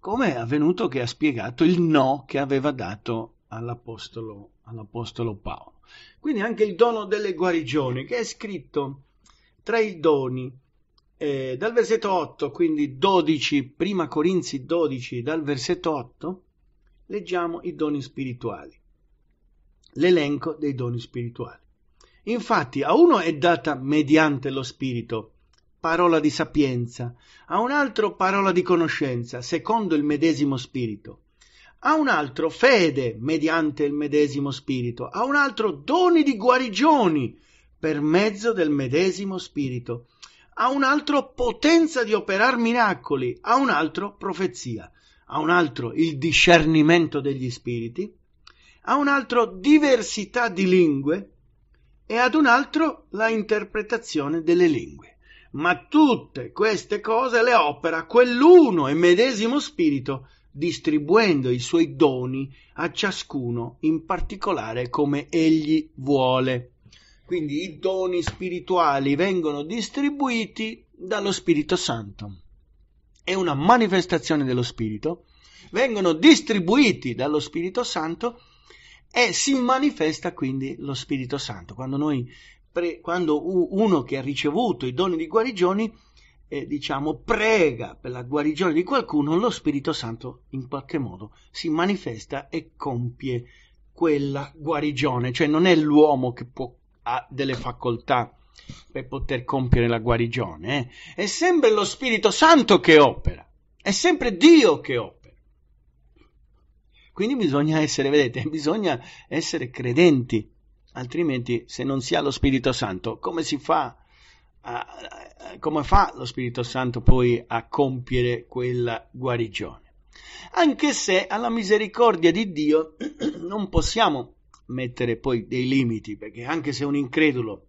Come è avvenuto che ha spiegato il no che aveva dato all'apostolo, all'apostolo Paolo. Quindi anche il dono delle guarigioni, che è scritto tra i doni, eh, dal versetto 8, quindi 12, prima Corinzi 12, dal versetto 8, leggiamo i doni spirituali, l'elenco dei doni spirituali. Infatti a uno è data mediante lo Spirito parola di sapienza, a un altro parola di conoscenza, secondo il medesimo Spirito, a un altro fede mediante il medesimo Spirito, a un altro doni di guarigioni per mezzo del medesimo Spirito, a un altro potenza di operar miracoli, a un altro profezia, a un altro il discernimento degli spiriti, a un altro diversità di lingue, e ad un altro la interpretazione delle lingue. Ma tutte queste cose le opera quell'uno e medesimo spirito, distribuendo i suoi doni a ciascuno in particolare come egli vuole. Quindi i doni spirituali vengono distribuiti dallo Spirito Santo. È una manifestazione dello Spirito, vengono distribuiti dallo Spirito Santo e eh, si manifesta quindi lo Spirito Santo. Quando, noi, quando uno che ha ricevuto i doni di guarigioni, eh, diciamo, prega per la guarigione di qualcuno, lo Spirito Santo in qualche modo si manifesta e compie quella guarigione. Cioè non è l'uomo che può, ha delle facoltà per poter compiere la guarigione. Eh. È sempre lo Spirito Santo che opera. È sempre Dio che opera. Quindi bisogna essere, vedete, (laughs) bisogna essere credenti, altrimenti se non si ha lo Spirito Santo, come si fa? A, come fa lo Spirito Santo poi a compiere quella guarigione? Anche se alla misericordia di Dio (clears throat) non possiamo mettere poi dei limiti, perché anche se un incredulo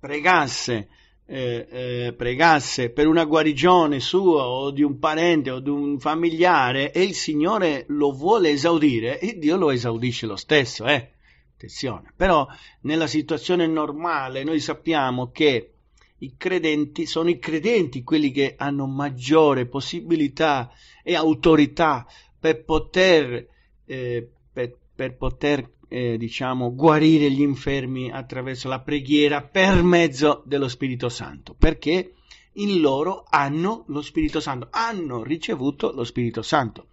pregasse eh, eh, pregasse per una guarigione sua o di un parente o di un familiare e il Signore lo vuole esaudire, e Dio lo esaudisce lo stesso, eh? Attenzione. Però nella situazione normale noi sappiamo che i credenti sono i credenti quelli che hanno maggiore possibilità e autorità per poter, eh, per, per poter eh, diciamo, guarire gli infermi attraverso la preghiera per mezzo dello Spirito Santo, perché in loro hanno lo Spirito Santo, hanno ricevuto lo Spirito Santo.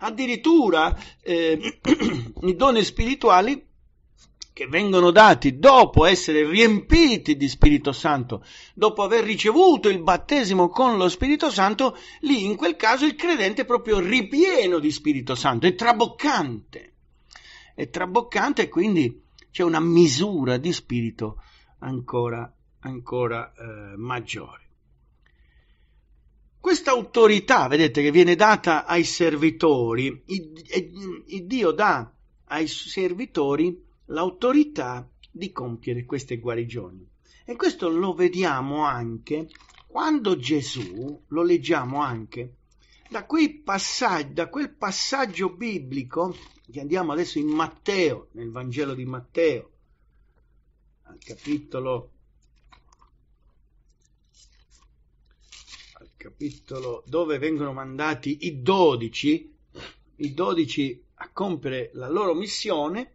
Addirittura eh, (clears throat) i doni spirituali che vengono dati dopo essere riempiti di Spirito Santo, dopo aver ricevuto il battesimo con lo Spirito Santo, lì in quel caso il credente è proprio ripieno di Spirito Santo, è traboccante è traboccante e quindi c'è una misura di spirito ancora, ancora eh, maggiore. Questa autorità, vedete, che viene data ai servitori, il, Dio dà ai servitori l'autorità di compiere queste guarigioni. E questo lo vediamo anche quando Gesù, lo leggiamo anche da, passaggi, da quel passaggio biblico che andiamo adesso in Matteo, nel Vangelo di Matteo, al capitolo, al capitolo dove vengono mandati i dodici, i dodici a compiere la loro missione,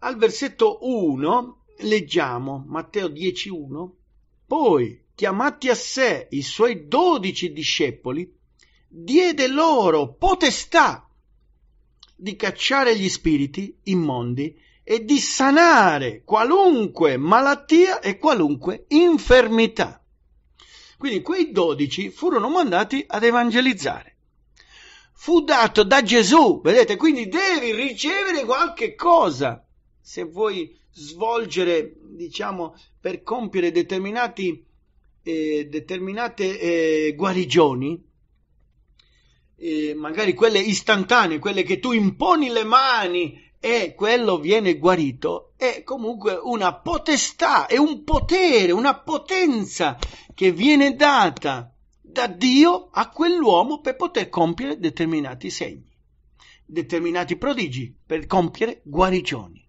al versetto 1 leggiamo Matteo 10.1, poi chiamati a sé i suoi dodici discepoli, diede loro potestà di cacciare gli spiriti immondi e di sanare qualunque malattia e qualunque infermità. Quindi quei dodici furono mandati ad evangelizzare. Fu dato da Gesù, vedete, quindi devi ricevere qualche cosa se vuoi svolgere, diciamo, per compiere determinati, eh, determinate eh, guarigioni, eh, magari quelle istantanee, quelle che tu imponi le mani e quello viene guarito, è comunque una potestà, è un potere, una potenza che viene data da Dio a quell'uomo per poter compiere determinati segni, determinati prodigi, per compiere guarigioni.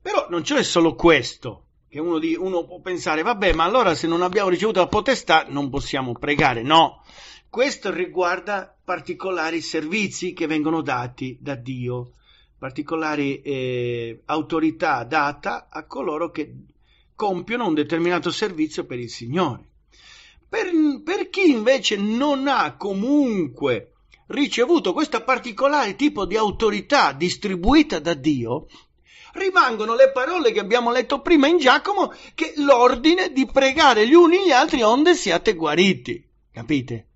Però non c'è solo questo, che uno, di, uno può pensare, vabbè, ma allora se non abbiamo ricevuto la potestà non possiamo pregare, no questo riguarda particolari servizi che vengono dati da Dio, particolari eh, autorità data a coloro che compiono un determinato servizio per il Signore. Per, per chi invece non ha comunque ricevuto questo particolare tipo di autorità distribuita da Dio, rimangono le parole che abbiamo letto prima in Giacomo, che l'ordine di pregare gli uni gli altri onde siate guariti. Capite?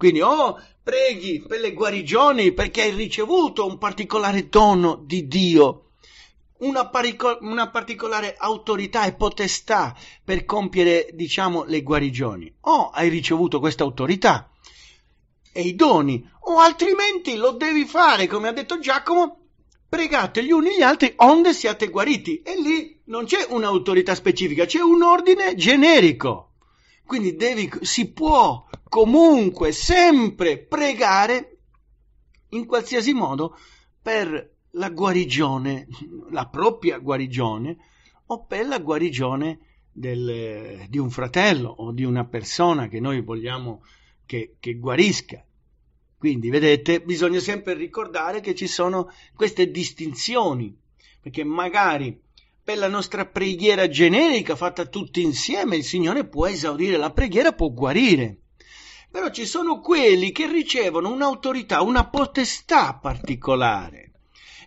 Quindi o oh, preghi per le guarigioni perché hai ricevuto un particolare dono di Dio, una, parico- una particolare autorità e potestà per compiere, diciamo, le guarigioni. O hai ricevuto questa autorità e i doni, o altrimenti lo devi fare, come ha detto Giacomo, pregate gli uni gli altri onde siate guariti. E lì non c'è un'autorità specifica, c'è un ordine generico. Quindi devi, si può comunque sempre pregare in qualsiasi modo per la guarigione, la propria guarigione o per la guarigione del, di un fratello o di una persona che noi vogliamo che, che guarisca. Quindi, vedete, bisogna sempre ricordare che ci sono queste distinzioni, perché magari per la nostra preghiera generica fatta tutti insieme, il Signore può esaudire la preghiera, può guarire. Però ci sono quelli che ricevono un'autorità, una potestà particolare.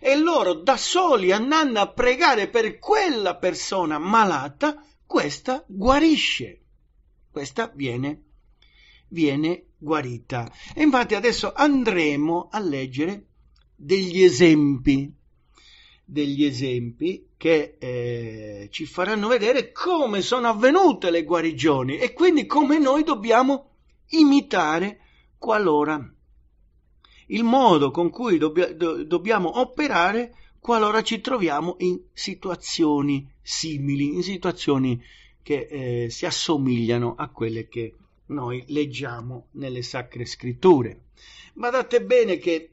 E loro da soli andando a pregare per quella persona malata, questa guarisce. Questa viene, viene guarita. E infatti adesso andremo a leggere degli esempi degli esempi che eh, ci faranno vedere come sono avvenute le guarigioni e quindi come noi dobbiamo imitare qualora il modo con cui dobbia, do, dobbiamo operare qualora ci troviamo in situazioni simili, in situazioni che eh, si assomigliano a quelle che noi leggiamo nelle sacre scritture. Badate bene che (clears throat)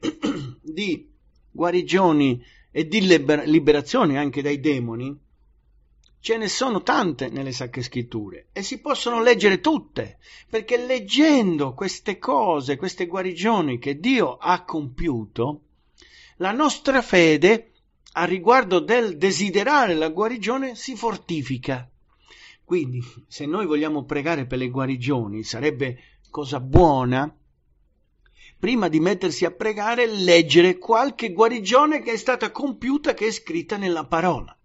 di guarigioni e di liber- liberazione anche dai demoni, ce ne sono tante nelle sacre scritture e si possono leggere tutte, perché leggendo queste cose, queste guarigioni che Dio ha compiuto, la nostra fede a riguardo del desiderare la guarigione si fortifica. Quindi, se noi vogliamo pregare per le guarigioni, sarebbe cosa buona prima di mettersi a pregare, leggere qualche guarigione che è stata compiuta, che è scritta nella parola.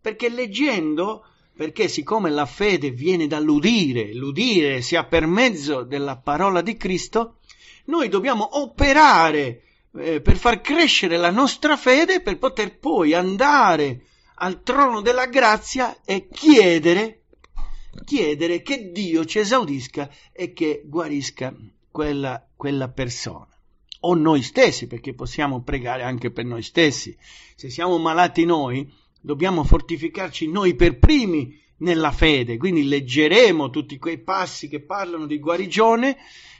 Perché leggendo, perché siccome la fede viene dall'udire, l'udire sia per mezzo della parola di Cristo, noi dobbiamo operare eh, per far crescere la nostra fede, per poter poi andare al trono della grazia e chiedere, chiedere che Dio ci esaudisca e che guarisca quella, quella persona o noi stessi, perché possiamo pregare anche per noi stessi. Se siamo malati noi, dobbiamo fortificarci noi per primi nella fede, quindi leggeremo tutti quei passi che parlano di guarigione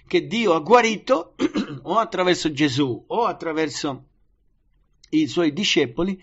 che Dio ha guarito (clears throat) o attraverso Gesù o attraverso i suoi discepoli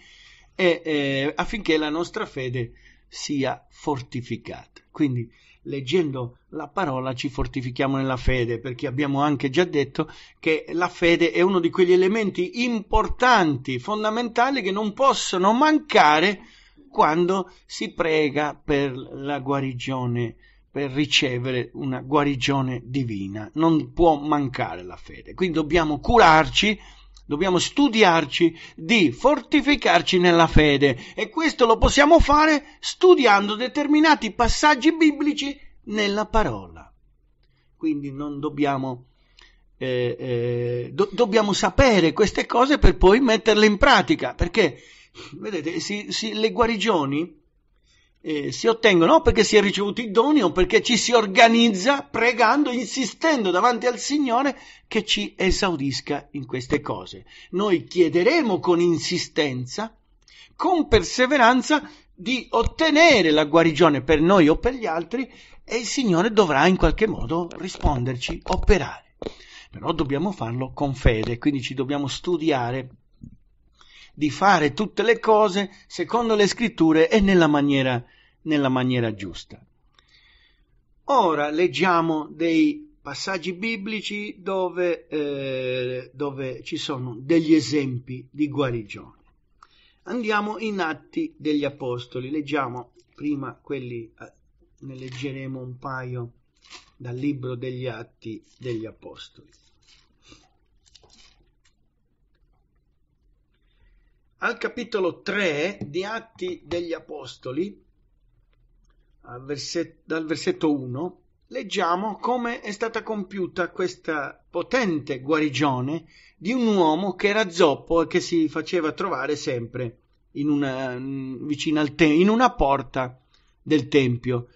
e, e, eh, affinché la nostra fede sia fortificata. Quindi leggendo la parola ci fortifichiamo nella fede, perché abbiamo anche già detto che la fede è uno di quegli elementi importanti, fondamentali, che non possono mancare quando si prega per la guarigione, per ricevere una guarigione divina. Non può mancare la fede. Quindi dobbiamo curarci dobbiamo studiarci di fortificarci nella fede e questo lo possiamo fare studiando determinati passaggi biblici nella parola. Quindi non dobbiamo, eh, eh, do- dobbiamo sapere queste cose per poi metterle in pratica, perché vedete, si, si, le guarigioni eh, si ottengono o perché si è ricevuto i doni o perché ci si organizza pregando, insistendo davanti al Signore che ci esaudisca in queste cose. Noi chiederemo con insistenza, con perseveranza, di ottenere la guarigione per noi o per gli altri e il Signore dovrà in qualche modo risponderci, operare. Però dobbiamo farlo con fede, quindi ci dobbiamo studiare di fare tutte le cose secondo le scritture e nella maniera nella maniera giusta. Ora leggiamo dei passaggi biblici dove, eh, dove ci sono degli esempi di guarigione. Andiamo in Atti degli Apostoli, leggiamo prima quelli, eh, ne leggeremo un paio dal libro degli Atti degli Apostoli. Al capitolo 3 di Atti degli Apostoli verset- dal versetto 1, leggiamo come è stata compiuta questa potente guarigione di un uomo che era zoppo e che si faceva trovare sempre in una, vicino al te- in una porta del tempio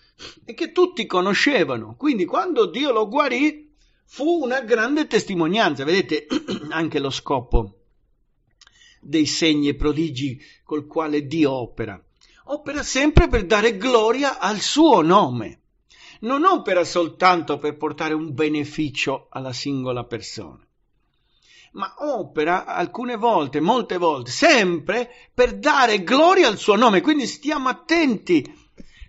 e che tutti conoscevano. Quindi quando Dio lo guarì fu una grande testimonianza. Vedete (clears throat) anche lo scopo dei segni e prodigi col quale Dio opera opera sempre per dare gloria al suo nome. Non opera soltanto per portare un beneficio alla singola persona, ma opera alcune volte, molte volte, sempre per dare gloria al suo nome. Quindi stiamo attenti,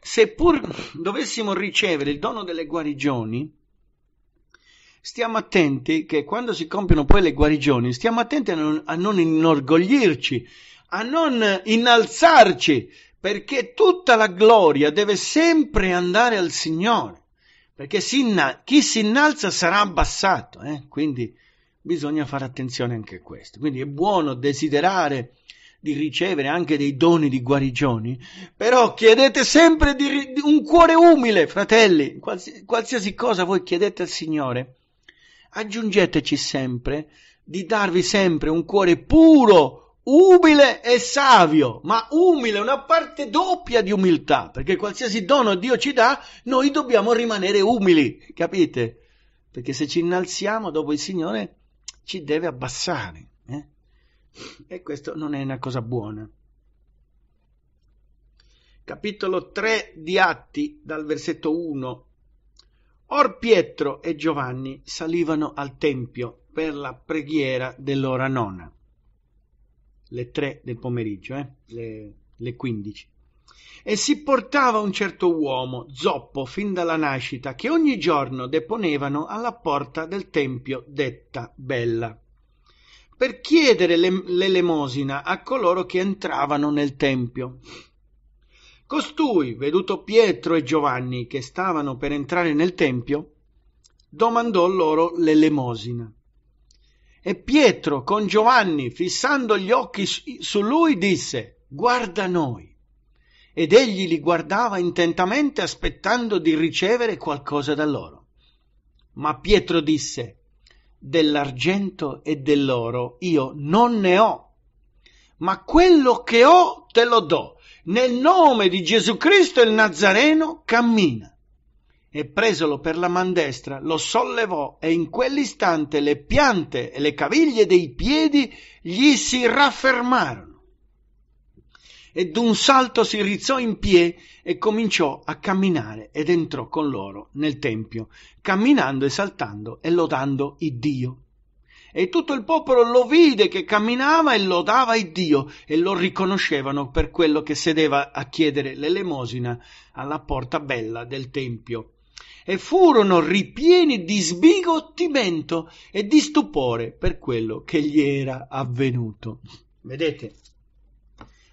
seppur dovessimo ricevere il dono delle guarigioni, stiamo attenti che quando si compiono poi le guarigioni, stiamo attenti a non, a non inorgoglirci, a non innalzarci, perché tutta la gloria deve sempre andare al Signore, perché si inna- chi si innalza sarà abbassato, eh? quindi bisogna fare attenzione anche a questo. Quindi è buono desiderare di ricevere anche dei doni di guarigioni, però chiedete sempre di, ri- di un cuore umile, fratelli, qualsi- qualsiasi cosa voi chiedete al Signore, aggiungeteci sempre di darvi sempre un cuore puro, Umile e savio, ma umile una parte doppia di umiltà, perché qualsiasi dono Dio ci dà, noi dobbiamo rimanere umili, capite? Perché se ci innalziamo dopo il Signore ci deve abbassare. Eh? E questo non è una cosa buona. Capitolo 3 di Atti, dal versetto 1. Or Pietro e Giovanni salivano al Tempio per la preghiera dell'ora nona le 3 del pomeriggio, eh? le, le 15. E si portava un certo uomo, zoppo, fin dalla nascita, che ogni giorno deponevano alla porta del tempio detta Bella, per chiedere le, l'elemosina a coloro che entravano nel tempio. Costui, veduto Pietro e Giovanni che stavano per entrare nel tempio, domandò loro l'elemosina. E Pietro, con Giovanni, fissando gli occhi su lui, disse, guarda noi. Ed egli li guardava intentamente aspettando di ricevere qualcosa da loro. Ma Pietro disse, dell'argento e dell'oro io non ne ho, ma quello che ho te lo do. Nel nome di Gesù Cristo il Nazareno cammina e presolo per la man destra, lo sollevò e in quell'istante le piante e le caviglie dei piedi gli si raffermarono. E d'un salto si rizzò in pie e cominciò a camminare ed entrò con loro nel tempio, camminando e saltando e lodando il Dio. E tutto il popolo lo vide che camminava e lodava il Dio e lo riconoscevano per quello che sedeva a chiedere l'elemosina alla porta bella del tempio e furono ripieni di sbigottimento e di stupore per quello che gli era avvenuto. Vedete?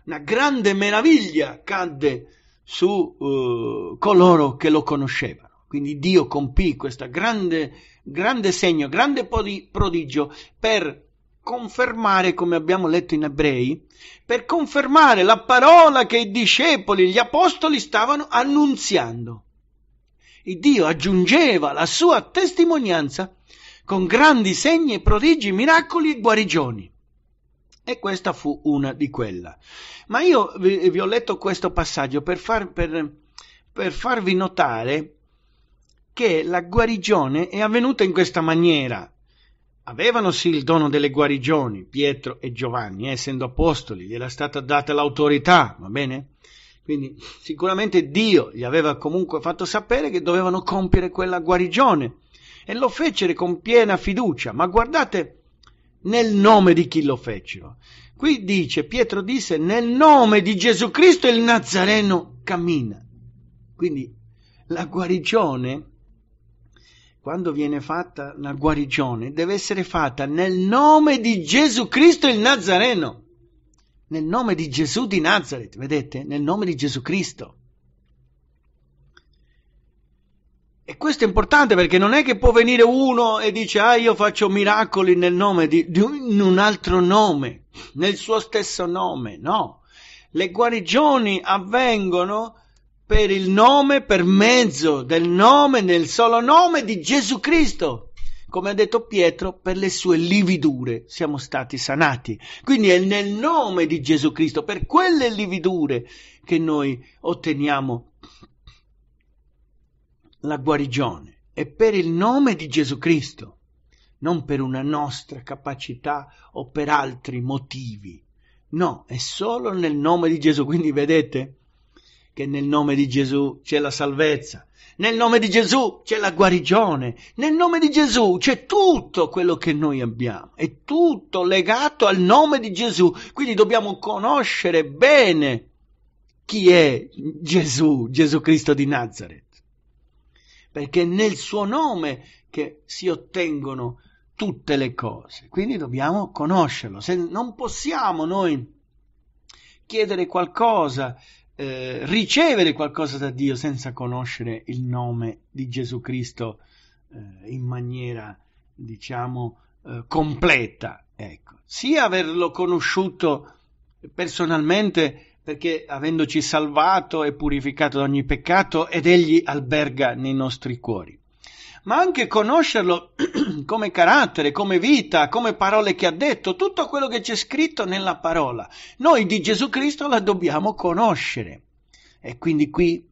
Una grande meraviglia cadde su uh, coloro che lo conoscevano. Quindi Dio compì questo grande, grande segno, grande prodigio per confermare, come abbiamo letto in ebrei, per confermare la parola che i discepoli, gli apostoli stavano annunziando e Dio aggiungeva la sua testimonianza con grandi segni e prodigi, miracoli e guarigioni. E questa fu una di quelle. Ma io vi, vi ho letto questo passaggio per, far, per, per farvi notare che la guarigione è avvenuta in questa maniera. Avevano sì il dono delle guarigioni, Pietro e Giovanni, eh, essendo apostoli, gli era stata data l'autorità, va bene? Quindi sicuramente Dio gli aveva comunque fatto sapere che dovevano compiere quella guarigione e lo fecero con piena fiducia, ma guardate nel nome di chi lo fecero. Qui dice, Pietro disse, nel nome di Gesù Cristo il Nazareno cammina. Quindi la guarigione, quando viene fatta la guarigione, deve essere fatta nel nome di Gesù Cristo il Nazareno. Nel nome di Gesù di Nazareth, vedete? Nel nome di Gesù Cristo. E questo è importante perché non è che può venire uno e dice ah io faccio miracoli nel nome di, di un, un altro nome, nel suo stesso nome, no. Le guarigioni avvengono per il nome, per mezzo del nome, nel solo nome di Gesù Cristo come ha detto Pietro, per le sue lividure siamo stati sanati. Quindi è nel nome di Gesù Cristo, per quelle lividure, che noi otteniamo la guarigione. È per il nome di Gesù Cristo, non per una nostra capacità o per altri motivi. No, è solo nel nome di Gesù. Quindi vedete che nel nome di Gesù c'è la salvezza nel nome di Gesù c'è la guarigione, nel nome di Gesù c'è tutto quello che noi abbiamo, è tutto legato al nome di Gesù. Quindi dobbiamo conoscere bene chi è Gesù, Gesù Cristo di Nazareth. Perché è nel suo nome che si ottengono tutte le cose. Quindi dobbiamo conoscerlo. Se non possiamo noi chiedere qualcosa eh, ricevere qualcosa da Dio senza conoscere il nome di Gesù Cristo eh, in maniera, diciamo, eh, completa. Ecco. Sia averlo conosciuto personalmente perché avendoci salvato e purificato da ogni peccato ed egli alberga nei nostri cuori ma anche conoscerlo (clears throat) come carattere, come vita, come parole che ha detto, tutto quello che c'è scritto nella parola. Noi di Gesù Cristo la dobbiamo conoscere. E quindi qui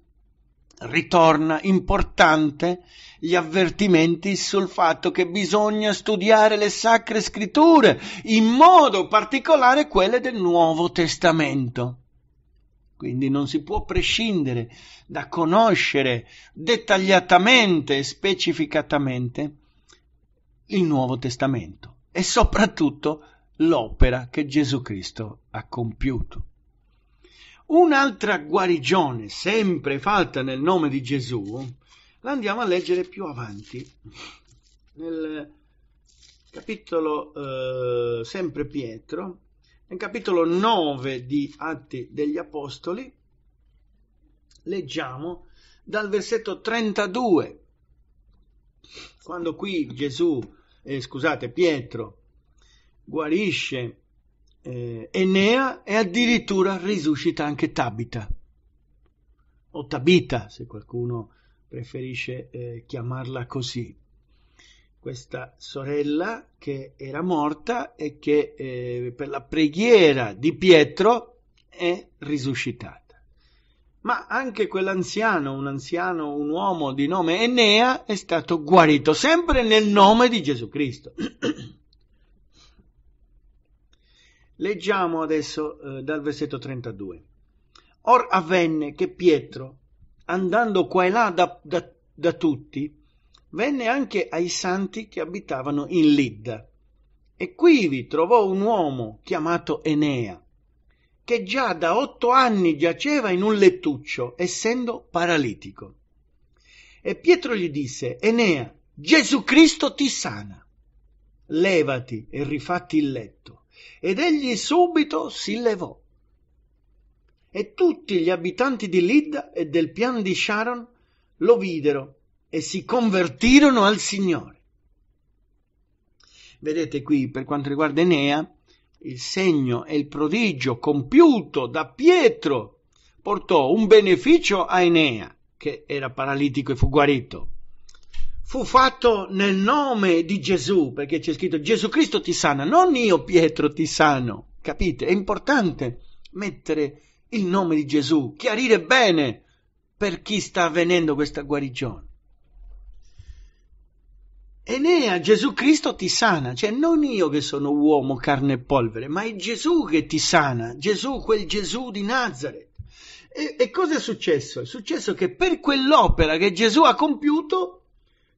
ritorna importante gli avvertimenti sul fatto che bisogna studiare le sacre scritture, in modo particolare quelle del Nuovo Testamento. Quindi non si può prescindere da conoscere dettagliatamente e specificatamente il Nuovo Testamento e soprattutto l'opera che Gesù Cristo ha compiuto. Un'altra guarigione sempre fatta nel nome di Gesù la andiamo a leggere più avanti nel capitolo eh, sempre Pietro nel capitolo 9 di Atti degli Apostoli leggiamo dal versetto 32, quando qui Gesù, eh, scusate, Pietro guarisce eh, Enea e addirittura risuscita anche Tabita, o Tabita se qualcuno preferisce eh, chiamarla così questa sorella che era morta e che eh, per la preghiera di Pietro è risuscitata. Ma anche quell'anziano, un anziano, un uomo di nome Enea, è stato guarito sempre nel nome di Gesù Cristo. (clears throat) Leggiamo adesso eh, dal versetto 32. Or avvenne che Pietro, andando qua e là da, da, da tutti, venne anche ai santi che abitavano in Lidda. E quivi trovò un uomo chiamato Enea, che già da otto anni giaceva in un lettuccio, essendo paralitico. E Pietro gli disse, Enea, Gesù Cristo ti sana. Levati e rifatti il letto. Ed egli subito si levò. E tutti gli abitanti di Lidda e del pian di Sharon lo videro e si convertirono al Signore. Vedete qui, per quanto riguarda Enea, il segno e il prodigio compiuto da Pietro portò un beneficio a Enea, che era paralitico e fu guarito. Fu fatto nel nome di Gesù, perché c'è scritto Gesù Cristo ti sana, non io Pietro ti sano. Capite? È importante mettere il nome di Gesù, chiarire bene per chi sta avvenendo questa guarigione. Enea, Gesù Cristo ti sana, cioè non io che sono uomo, carne e polvere, ma è Gesù che ti sana, Gesù, quel Gesù di Nazareth. E, e cosa è successo? È successo che per quell'opera che Gesù ha compiuto,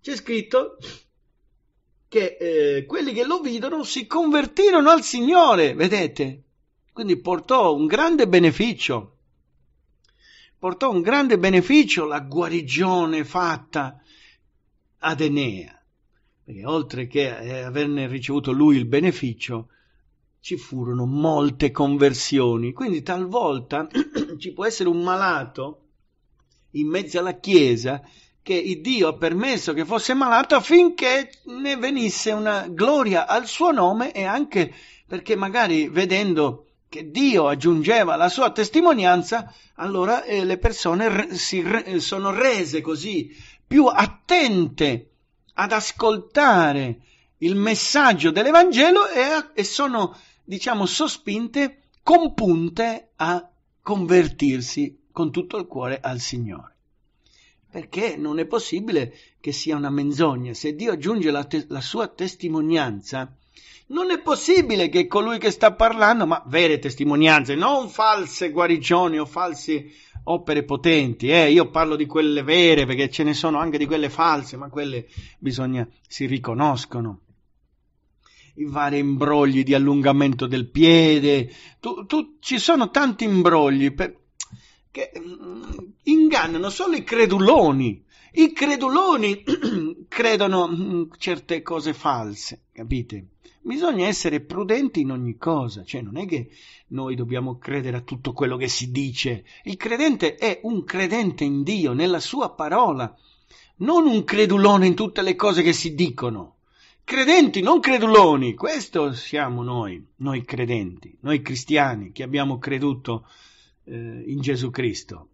c'è scritto che eh, quelli che lo videro si convertirono al Signore, vedete? Quindi portò un grande beneficio, portò un grande beneficio la guarigione fatta ad Enea perché oltre che eh, averne ricevuto lui il beneficio, ci furono molte conversioni. Quindi talvolta (clears throat) ci può essere un malato in mezzo alla Chiesa che Dio ha permesso che fosse malato affinché ne venisse una gloria al suo nome e anche perché magari vedendo che Dio aggiungeva la sua testimonianza, allora eh, le persone si re- eh, sono rese così più attente ad ascoltare il messaggio dell'Evangelo e, a, e sono, diciamo, sospinte, compunte a convertirsi con tutto il cuore al Signore. Perché non è possibile che sia una menzogna. Se Dio aggiunge la, te- la sua testimonianza, non è possibile che colui che sta parlando, ma vere testimonianze, non false guarigioni o falsi opere potenti, eh, io parlo di quelle vere perché ce ne sono anche di quelle false, ma quelle bisogna si riconoscono. I vari imbrogli di allungamento del piede, tu, tu, ci sono tanti imbrogli per, che mh, mm, ingannano solo i creduloni. I creduloni (clears throat) credono mh, mm, certe cose false, capite? Bisogna essere prudenti in ogni cosa, cioè non è che noi dobbiamo credere a tutto quello che si dice. Il credente è un credente in Dio, nella sua parola, non un credulone in tutte le cose che si dicono. Credenti, non creduloni, questo siamo noi, noi credenti, noi cristiani che abbiamo creduto eh, in Gesù Cristo.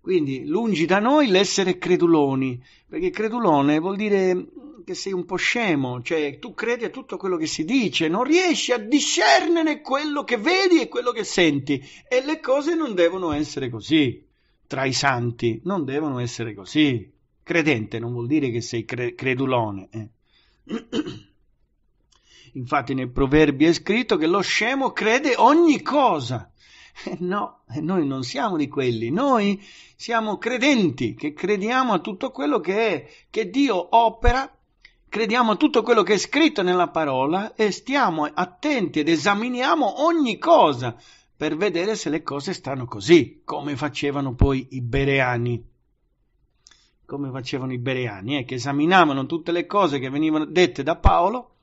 Quindi lungi da noi l'essere creduloni, perché credulone vuol dire che sei un po' scemo, cioè tu credi a tutto quello che si dice, non riesci a discernere quello che vedi e quello che senti e le cose non devono essere così. Tra i santi non devono essere così. Credente non vuol dire che sei cre- credulone. Eh. (clears throat) Infatti nel proverbio è scritto che lo scemo crede ogni cosa. Eh, no, eh, noi non siamo di quelli, noi siamo credenti che crediamo a tutto quello che è, che Dio opera crediamo a tutto quello che è scritto nella parola e stiamo attenti ed esaminiamo ogni cosa per vedere se le cose stanno così, come facevano poi i bereani. Come facevano i bereani, eh, che esaminavano tutte le cose che venivano dette da Paolo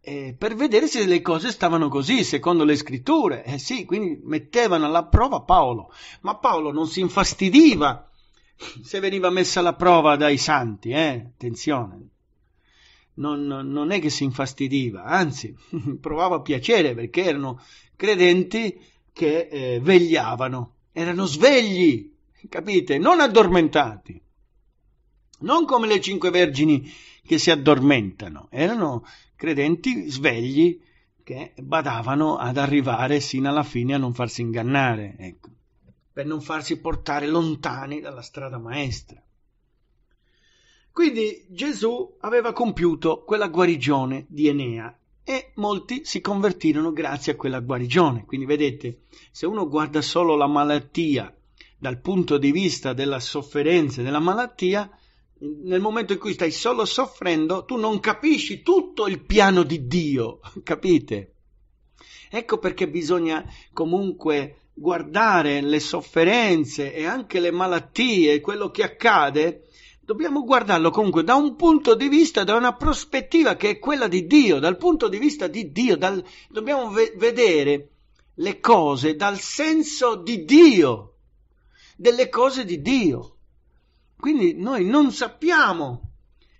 eh, per vedere se le cose stavano così, secondo le scritture. Eh sì, quindi mettevano alla prova Paolo, ma Paolo non si infastidiva se veniva messa alla prova dai santi, eh? attenzione, non, non è che si infastidiva, anzi (laughs) provava piacere perché erano credenti che eh, vegliavano, erano svegli, capite? Non addormentati, non come le cinque vergini che si addormentano, erano credenti svegli che badavano ad arrivare sino alla fine a non farsi ingannare, ecco, per non farsi portare lontani dalla strada maestra. Quindi Gesù aveva compiuto quella guarigione di Enea e molti si convertirono grazie a quella guarigione. Quindi vedete, se uno guarda solo la malattia dal punto di vista della sofferenza e della malattia, nel momento in cui stai solo soffrendo, tu non capisci tutto il piano di Dio, (laughs) capite? Ecco perché bisogna comunque guardare le sofferenze e anche le malattie, quello che accade, dobbiamo guardarlo comunque da un punto di vista, da una prospettiva che è quella di Dio, dal punto di vista di Dio, dal, dobbiamo ve- vedere le cose dal senso di Dio, delle cose di Dio. Quindi noi non sappiamo,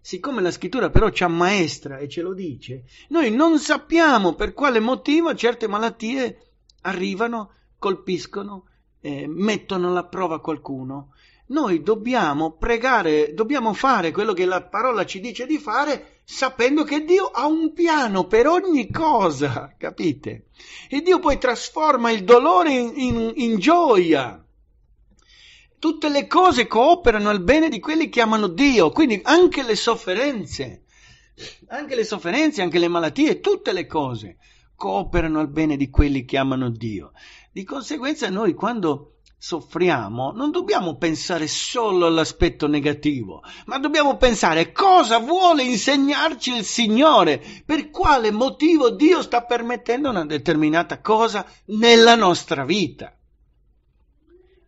siccome la scrittura però ci ammaestra e ce lo dice, noi non sappiamo per quale motivo certe malattie arrivano, colpiscono, eh, mettono alla prova qualcuno. Noi dobbiamo pregare, dobbiamo fare quello che la parola ci dice di fare, sapendo che Dio ha un piano per ogni cosa, capite? E Dio poi trasforma il dolore in, in, in gioia. Tutte le cose cooperano al bene di quelli che amano Dio, quindi anche le sofferenze, anche le sofferenze, anche le malattie, tutte le cose cooperano al bene di quelli che amano Dio. Di conseguenza noi quando soffriamo, non dobbiamo pensare solo all'aspetto negativo, ma dobbiamo pensare cosa vuole insegnarci il Signore, per quale motivo Dio sta permettendo una determinata cosa nella nostra vita.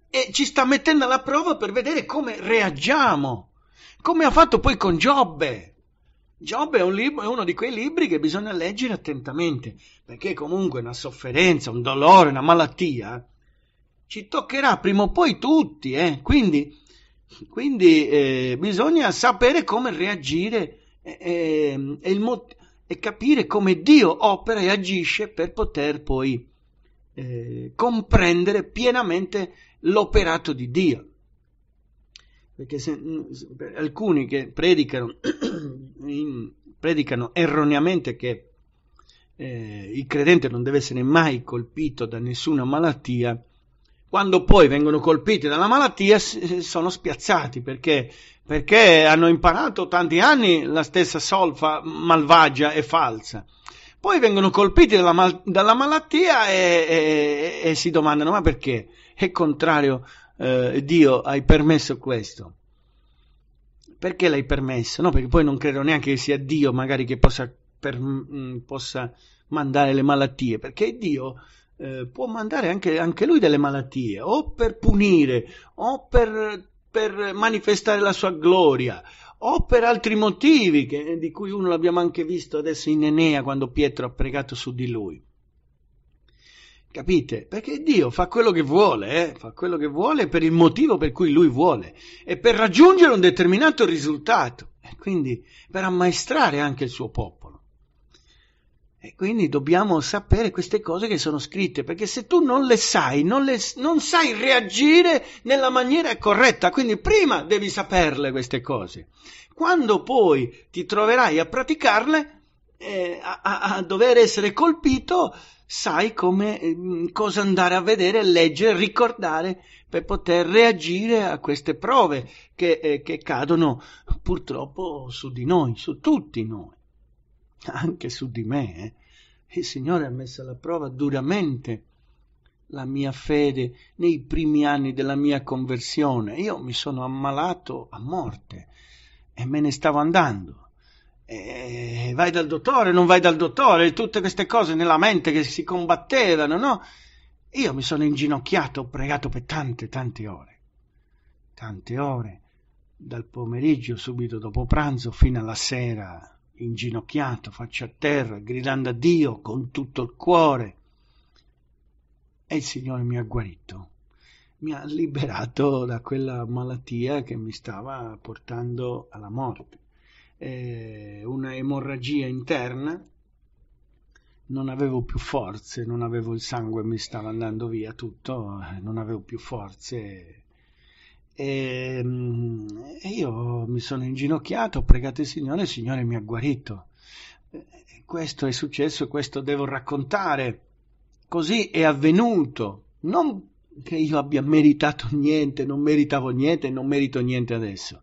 E ci sta mettendo alla prova per vedere come reagiamo, come ha fatto poi con Giobbe. Giobbe è, un libro, è uno di quei libri che bisogna leggere attentamente, perché comunque una sofferenza, un dolore, una malattia, ci toccherà prima o poi tutti, eh? quindi, quindi eh, bisogna sapere come reagire eh, ehm, e, e, mot- e, capire come Dio opera e agisce per poter poi eh, comprendere pienamente l'operato di Dio. Perché se, mm, alcuni che predicano, (clears throat) in, predicano erroneamente che eh, il credente non deve essere mai colpito da nessuna malattia, quando poi vengono colpiti dalla malattia sono spiazzati perché, perché hanno imparato tanti anni la stessa solfa malvagia e falsa. Poi vengono colpiti dalla, mal- dalla malattia e, e, e, si domandano ma perché è contrario eh, Dio hai permesso questo? Perché l'hai permesso? No, perché poi non credo neanche che sia Dio magari che possa, per, mh, mm, possa mandare le malattie, perché Dio eh, può mandare anche, anche, lui delle malattie, o per punire, o per, per manifestare la sua gloria, o per altri motivi, che, eh, di cui uno l'abbiamo anche visto adesso in Enea quando Pietro ha pregato su di lui. Capite? Perché Dio fa quello che vuole, eh? fa quello che vuole per il motivo per cui lui vuole e per raggiungere un determinato risultato, e quindi per ammaestrare anche il suo popolo. E quindi dobbiamo sapere queste cose che sono scritte, perché se tu non le sai, non, le, non sai reagire nella maniera corretta, quindi prima devi saperle queste cose. Quando poi ti troverai a praticarle, eh, a, a, a, dover essere colpito, sai come, mm, cosa andare a vedere, leggere, ricordare per poter reagire a queste prove che, eh, che cadono purtroppo su di noi, su tutti noi anche su di me, eh, il Signore ha messo alla prova duramente la mia fede nei primi anni della mia conversione. Io mi sono ammalato a morte e me ne stavo andando. E vai dal dottore, non vai dal dottore, tutte queste cose nella mente che si combattevano, no? Io mi sono inginocchiato, ho pregato per tante, tante ore, tante ore, dal pomeriggio subito dopo pranzo fino alla sera, inginocchiato, faccia a terra, gridando a Dio con tutto il cuore. E il Signore mi ha guarito, mi ha liberato da quella malattia che mi stava portando alla morte. Eh, una emorragia interna, non avevo più forze, non avevo il sangue, mi stava andando via tutto, non avevo più forze e, ehm, e io mi sono inginocchiato, ho pregato il Signore, il Signore mi ha guarito. Questo è successo, questo devo raccontare. Così è avvenuto. Non che io abbia meritato niente, non meritavo niente, non merito niente adesso.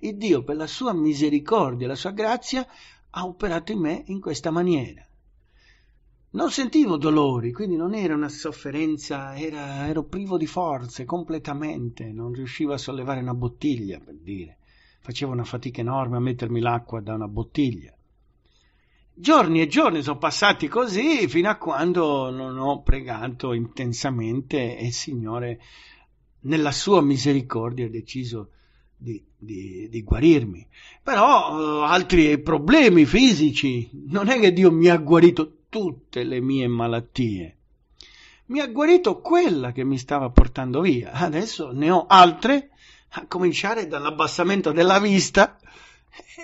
Il Dio, per la sua misericordia, la sua grazia, ha operato in me in questa maniera non sentivo dolori, quindi non era una sofferenza, era, ero privo di forze completamente, non riuscivo a sollevare una bottiglia, per dire. Facevo una fatica enorme a mettermi l'acqua da una bottiglia. Giorni e giorni sono passati così fino a quando non ho pregato intensamente e il Signore, nella sua misericordia, ha deciso di, di, di, guarirmi. Però uh, altri problemi fisici, non è che Dio mi ha guarito tutte le mie malattie. Mi ha guarito quella che mi stava portando via, adesso ne ho altre, a cominciare dall'abbassamento della vista,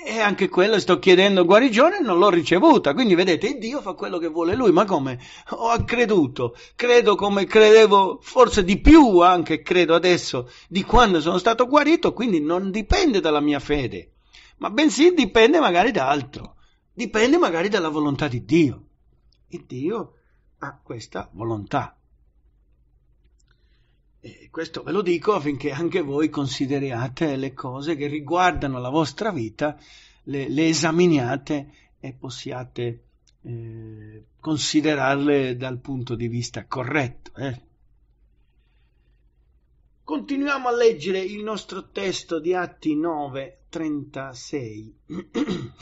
e anche quello sto chiedendo guarigione e non l'ho ricevuta. Quindi vedete, Dio fa quello che vuole lui. Ma come? Ho creduto, credo come credevo, forse di più anche credo adesso di quando sono stato guarito, quindi non dipende dalla mia fede, ma bensì dipende magari da altro, dipende magari dalla volontà di Dio. E Dio ha questa volontà. E questo ve lo dico affinché anche voi consideriate le cose che riguardano la vostra vita, le, le esaminiate e possiate eh, considerarle dal punto di vista corretto. Eh. Continuiamo a leggere il nostro testo di Atti 9, 36. (clears throat)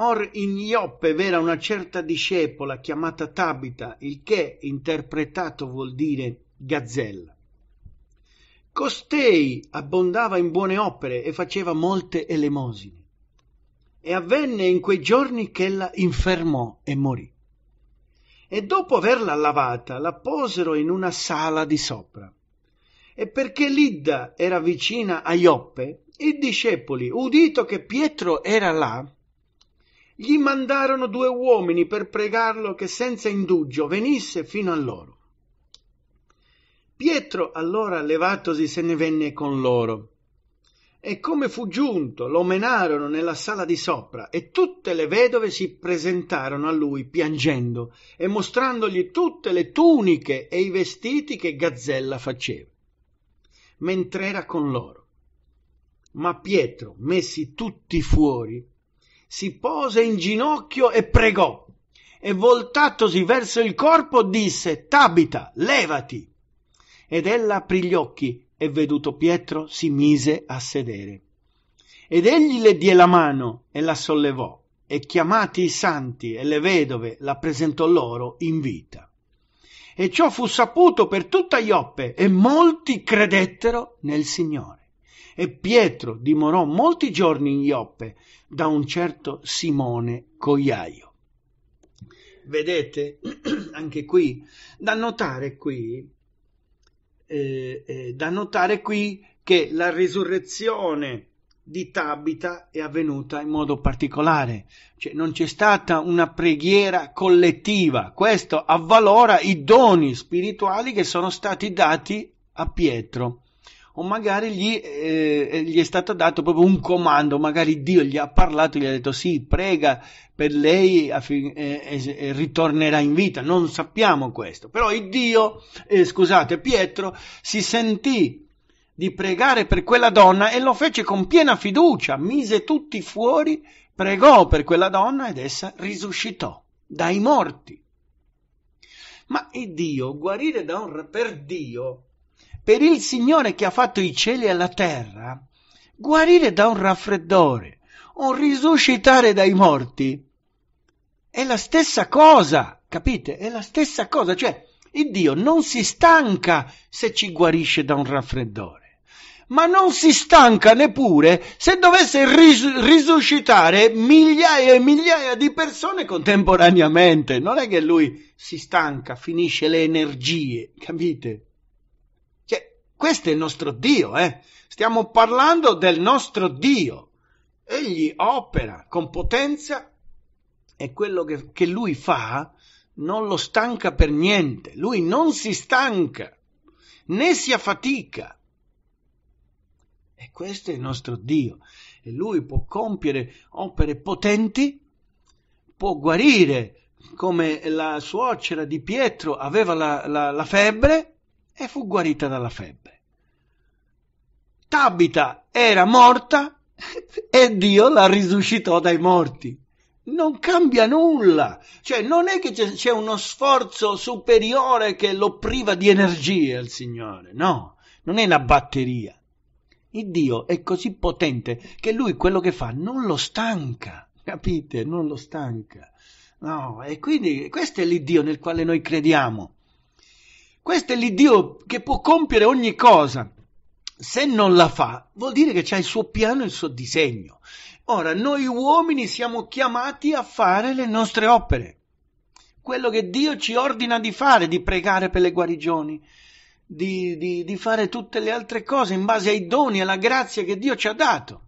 Or in Ioppe v'era una certa discepola chiamata Tabita, il che interpretato vuol dire gazzella. Costei abbondava in buone opere e faceva molte elemosine. E avvenne in quei giorni che ella infermò e morì. E dopo averla lavata, la posero in una sala di sopra. E perché Lidda era vicina a Ioppe, i discepoli, udito che Pietro era là, gli mandarono due uomini per pregarlo che senza indugio venisse fino a loro. Pietro allora levatosi se ne venne con loro. E come fu giunto, lo menarono nella sala di sopra e tutte le vedove si presentarono a lui piangendo e mostrandogli tutte le tuniche e i vestiti che Gazzella faceva, mentre era con loro. Ma Pietro, messi tutti fuori, si pose in ginocchio e pregò, e voltatosi verso il corpo disse Tabita, levati. Ed ella aprì gli occhi e veduto Pietro si mise a sedere. Ed egli le die la mano e la sollevò, e chiamati i santi e le vedove la presentò loro in vita. E ciò fu saputo per tutta Ioppe, e molti credettero nel Signore e Pietro dimorò molti giorni in Ioppe da un certo Simone Cogliaio. Vedete, (clears throat) anche qui, da notare qui, eh, eh, da notare qui che la risurrezione di Tabita è avvenuta in modo particolare, cioè non c'è stata una preghiera collettiva, questo avvalora i doni spirituali che sono stati dati a Pietro o magari gli, eh, eh, gli, è stato dato proprio un comando, magari Dio gli ha parlato, gli ha detto sì, prega per lei eh, e, eh, eh, ritornerà in vita, non sappiamo questo, però il Dio, eh, scusate Pietro, si sentì di pregare per quella donna e lo fece con piena fiducia, mise tutti fuori, pregò per quella donna ed essa risuscitò dai morti. Ma il Dio, guarire da un, per Dio, per il Signore che ha fatto i cieli e la terra, guarire da un raffreddore, o risuscitare dai morti, è la stessa cosa, capite? È la stessa cosa, cioè il Dio non si stanca se ci guarisce da un raffreddore ma non si stanca neppure se dovesse ris- risuscitare migliaia e migliaia di persone contemporaneamente. Non è che lui si stanca, finisce le energie, capite? Questo è il nostro Dio, eh? Stiamo parlando del nostro Dio. Egli opera con potenza e quello che, che lui fa non lo stanca per niente. Lui non si stanca né si affatica. E questo è il nostro Dio. E lui può compiere opere potenti, può guarire come la suocera di Pietro aveva la, la, la febbre e fu guarita dalla febbre. Tabita era morta e Dio la risuscitò dai morti. Non cambia nulla, cioè non è che c'è uno sforzo superiore che lo priva di energia il Signore, no, non è una batteria. Il Dio è così potente che lui quello che fa non lo stanca, capite? Non lo stanca. No, e quindi questo è l'Iddio nel quale noi crediamo. Questo è l'Iddio che può compiere ogni cosa. Se non la fa, vuol dire che c'è il suo piano e il suo disegno. Ora, noi uomini siamo chiamati a fare le nostre opere. Quello che Dio ci ordina di fare, di pregare per le guarigioni, di, di, di fare tutte le altre cose in base ai doni e alla grazia che Dio ci ha dato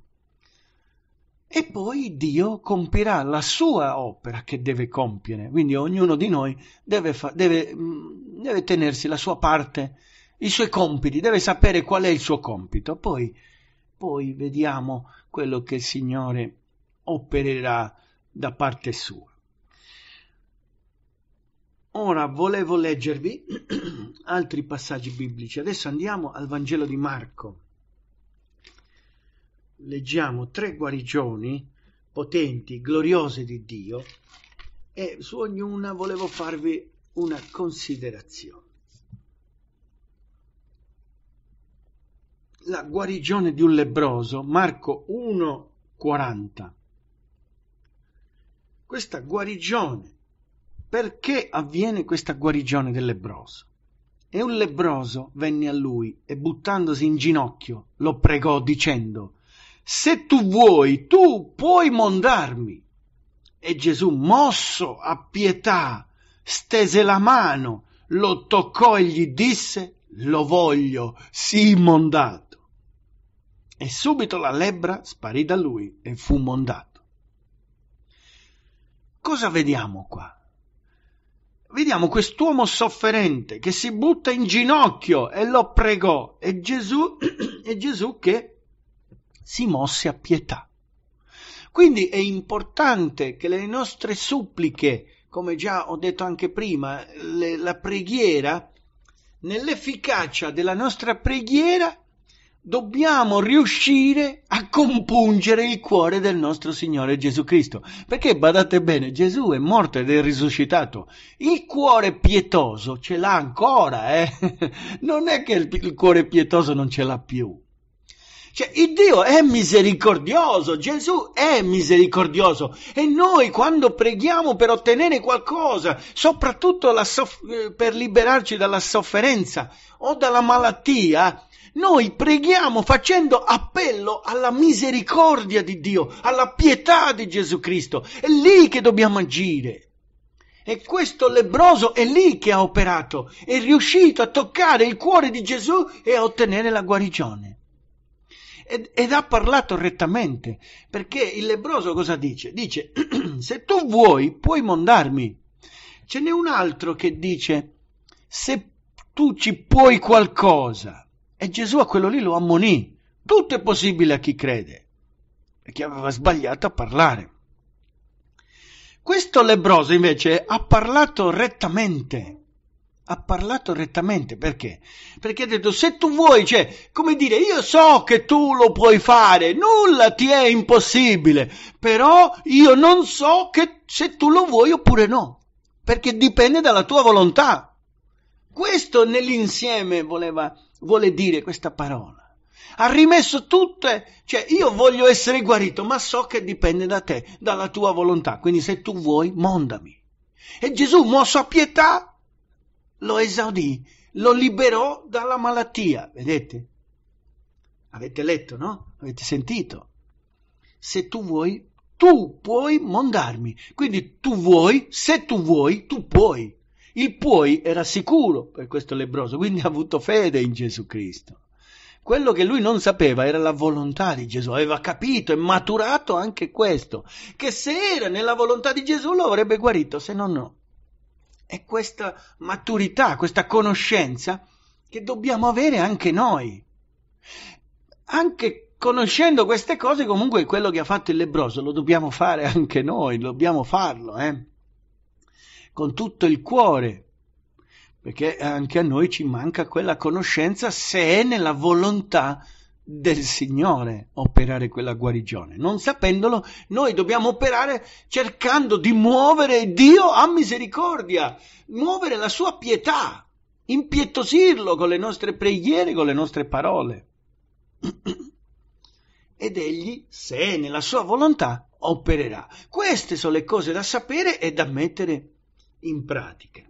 e poi Dio compirà la sua opera che deve compiere. Quindi ognuno di noi deve, fa, deve, mm, deve, tenersi la sua parte, i suoi compiti, deve sapere qual è il suo compito. Poi, poi vediamo quello che il Signore opererà da parte sua. Ora volevo leggervi (clears throat) altri passaggi biblici. Adesso andiamo al Vangelo di Marco leggiamo tre guarigioni potenti, gloriose di Dio e su ognuna volevo farvi una considerazione. La guarigione di un lebroso, Marco 1,40. Questa guarigione, perché avviene questa guarigione del lebroso? E un lebroso venne a lui e buttandosi in ginocchio lo pregò dicendo se tu vuoi, tu puoi mondarmi. E Gesù, mosso a pietà, stese la mano, lo toccò e gli disse, lo voglio, sii mondato. E subito la lebbra sparì da lui e fu mondato. Cosa vediamo qua? Vediamo quest'uomo sofferente che si butta in ginocchio e lo pregò e Gesù, (clears throat) e Gesù che si mosse a pietà. Quindi è importante che le nostre suppliche, come già ho detto anche prima, le, la preghiera, nell'efficacia della nostra preghiera dobbiamo riuscire a compungere il cuore del nostro Signore Gesù Cristo. Perché badate bene, Gesù è morto ed è risuscitato. Il cuore pietoso ce l'ha ancora, eh? (laughs) Non è che il, il cuore pietoso non ce l'ha più. Cioè, il Dio è misericordioso, Gesù è misericordioso e noi quando preghiamo per ottenere qualcosa, soprattutto soff- eh, per liberarci dalla sofferenza o dalla malattia, noi preghiamo facendo appello alla misericordia di Dio, alla pietà di Gesù Cristo. È lì che dobbiamo agire. E questo lebroso è lì che ha operato, è riuscito a toccare il cuore di Gesù e a ottenere la guarigione ed, ed ha parlato rettamente, perché il lebroso cosa dice? Dice, (clears throat) se tu vuoi puoi mondarmi. Ce n'è un altro che dice, se tu ci puoi qualcosa. E Gesù a quello lì lo ammonì, tutto è possibile a chi crede, perché aveva sbagliato a parlare. Questo lebroso invece ha parlato rettamente ha parlato rettamente perché? Perché ha detto se tu vuoi, cioè, come dire, io so che tu lo puoi fare, nulla ti è impossibile, però io non so che, se tu lo vuoi oppure no, perché dipende dalla tua volontà. Questo nell'insieme voleva, vuole dire questa parola. Ha rimesso tutte, cioè io voglio essere guarito, ma so che dipende da te, dalla tua volontà, quindi se tu vuoi, mondami. E Gesù, mosso a pietà, lo esaudì, lo liberò dalla malattia, vedete? Avete letto, no? Avete sentito? Se tu vuoi, tu puoi mondarmi. Quindi tu vuoi, se tu vuoi, tu puoi. Il puoi era sicuro per questo lebroso, quindi ha avuto fede in Gesù Cristo. Quello che lui non sapeva era la volontà di Gesù, aveva capito e maturato anche questo, che se era nella volontà di Gesù lo avrebbe guarito, se no no è questa maturità, questa conoscenza che dobbiamo avere anche noi. Anche conoscendo queste cose, comunque quello che ha fatto il lebroso lo dobbiamo fare anche noi, dobbiamo farlo, eh? con tutto il cuore, perché anche a noi ci manca quella conoscenza se è nella volontà di del Signore operare quella guarigione. Non sapendolo, noi dobbiamo operare cercando di muovere Dio a misericordia, muovere la sua pietà, impietosirlo con le nostre preghiere, con le nostre parole. (clears throat) Ed egli, se è nella sua volontà, opererà. Queste sono le cose da sapere e da mettere in pratica.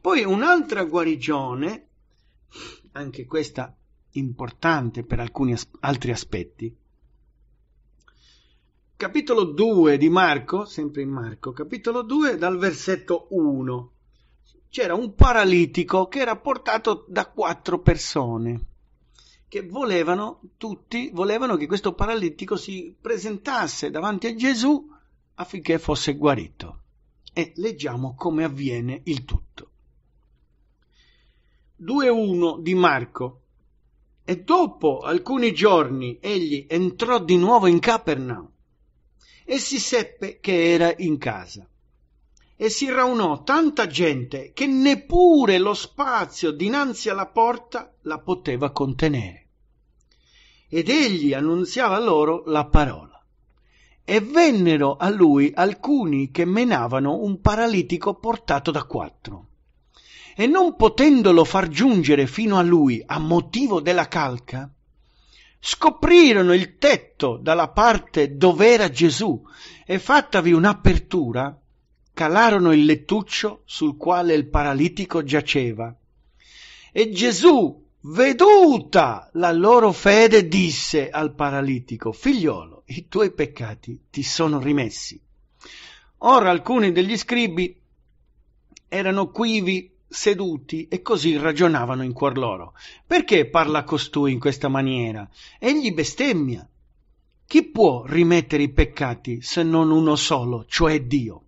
Poi un'altra guarigione, anche questa importante per alcuni as- altri aspetti. Capitolo 2 di Marco, sempre in Marco, capitolo 2 dal versetto 1. C'era un paralitico che era portato da quattro persone che volevano, tutti volevano che questo paralitico si presentasse davanti a Gesù affinché fosse guarito. E leggiamo come avviene il tutto. 2.1 di Marco. E dopo alcuni giorni egli entrò di nuovo in Capernaum e si seppe che era in casa. E si raunò tanta gente che neppure lo spazio dinanzi alla porta la poteva contenere. Ed egli annunziava loro la parola e vennero a lui alcuni che menavano un paralitico portato da quattro e non potendolo far giungere fino a lui a motivo della calca, scoprirono il tetto dalla parte dov'era Gesù e fattavi un'apertura, calarono il lettuccio sul quale il paralitico giaceva. E Gesù, veduta la loro fede, disse al paralitico, figliolo, i tuoi peccati ti sono rimessi. Ora alcuni degli scribi erano quivi seduti e così ragionavano in cuor loro. Perché parla costui in questa maniera? Egli bestemmia. Chi può rimettere i peccati se non uno solo, cioè Dio?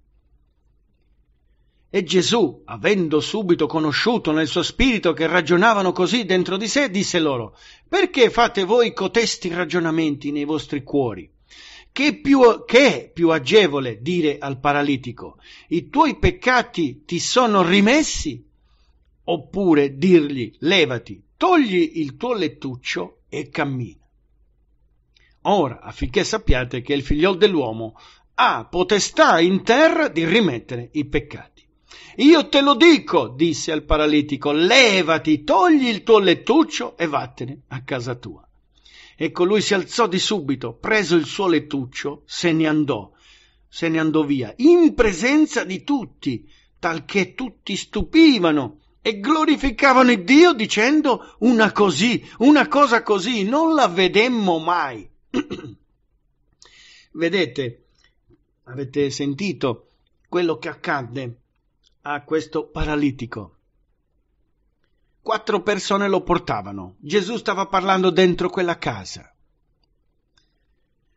E Gesù, avendo subito conosciuto nel suo spirito che ragionavano così dentro di sé, disse loro, perché fate voi cotesti ragionamenti nei vostri cuori? Che, più, che è più agevole dire al paralitico, i tuoi peccati ti sono rimessi oppure dirgli levati, togli il tuo lettuccio e cammina. Ora, affinché sappiate che il figliol dell'uomo ha potestà in terra di rimettere i peccati. Io te lo dico, disse al paralitico, levati, togli il tuo lettuccio e vattene a casa tua. E colui si alzò di subito, preso il suo lettuccio, se ne andò, se ne andò via, in presenza di tutti, talché tutti stupivano e glorificavano il Dio dicendo una così, una cosa così, non la vedemmo mai. (clears throat) Vedete, avete sentito quello che accadde a questo paralitico. Quattro persone lo portavano. Gesù stava parlando dentro quella casa.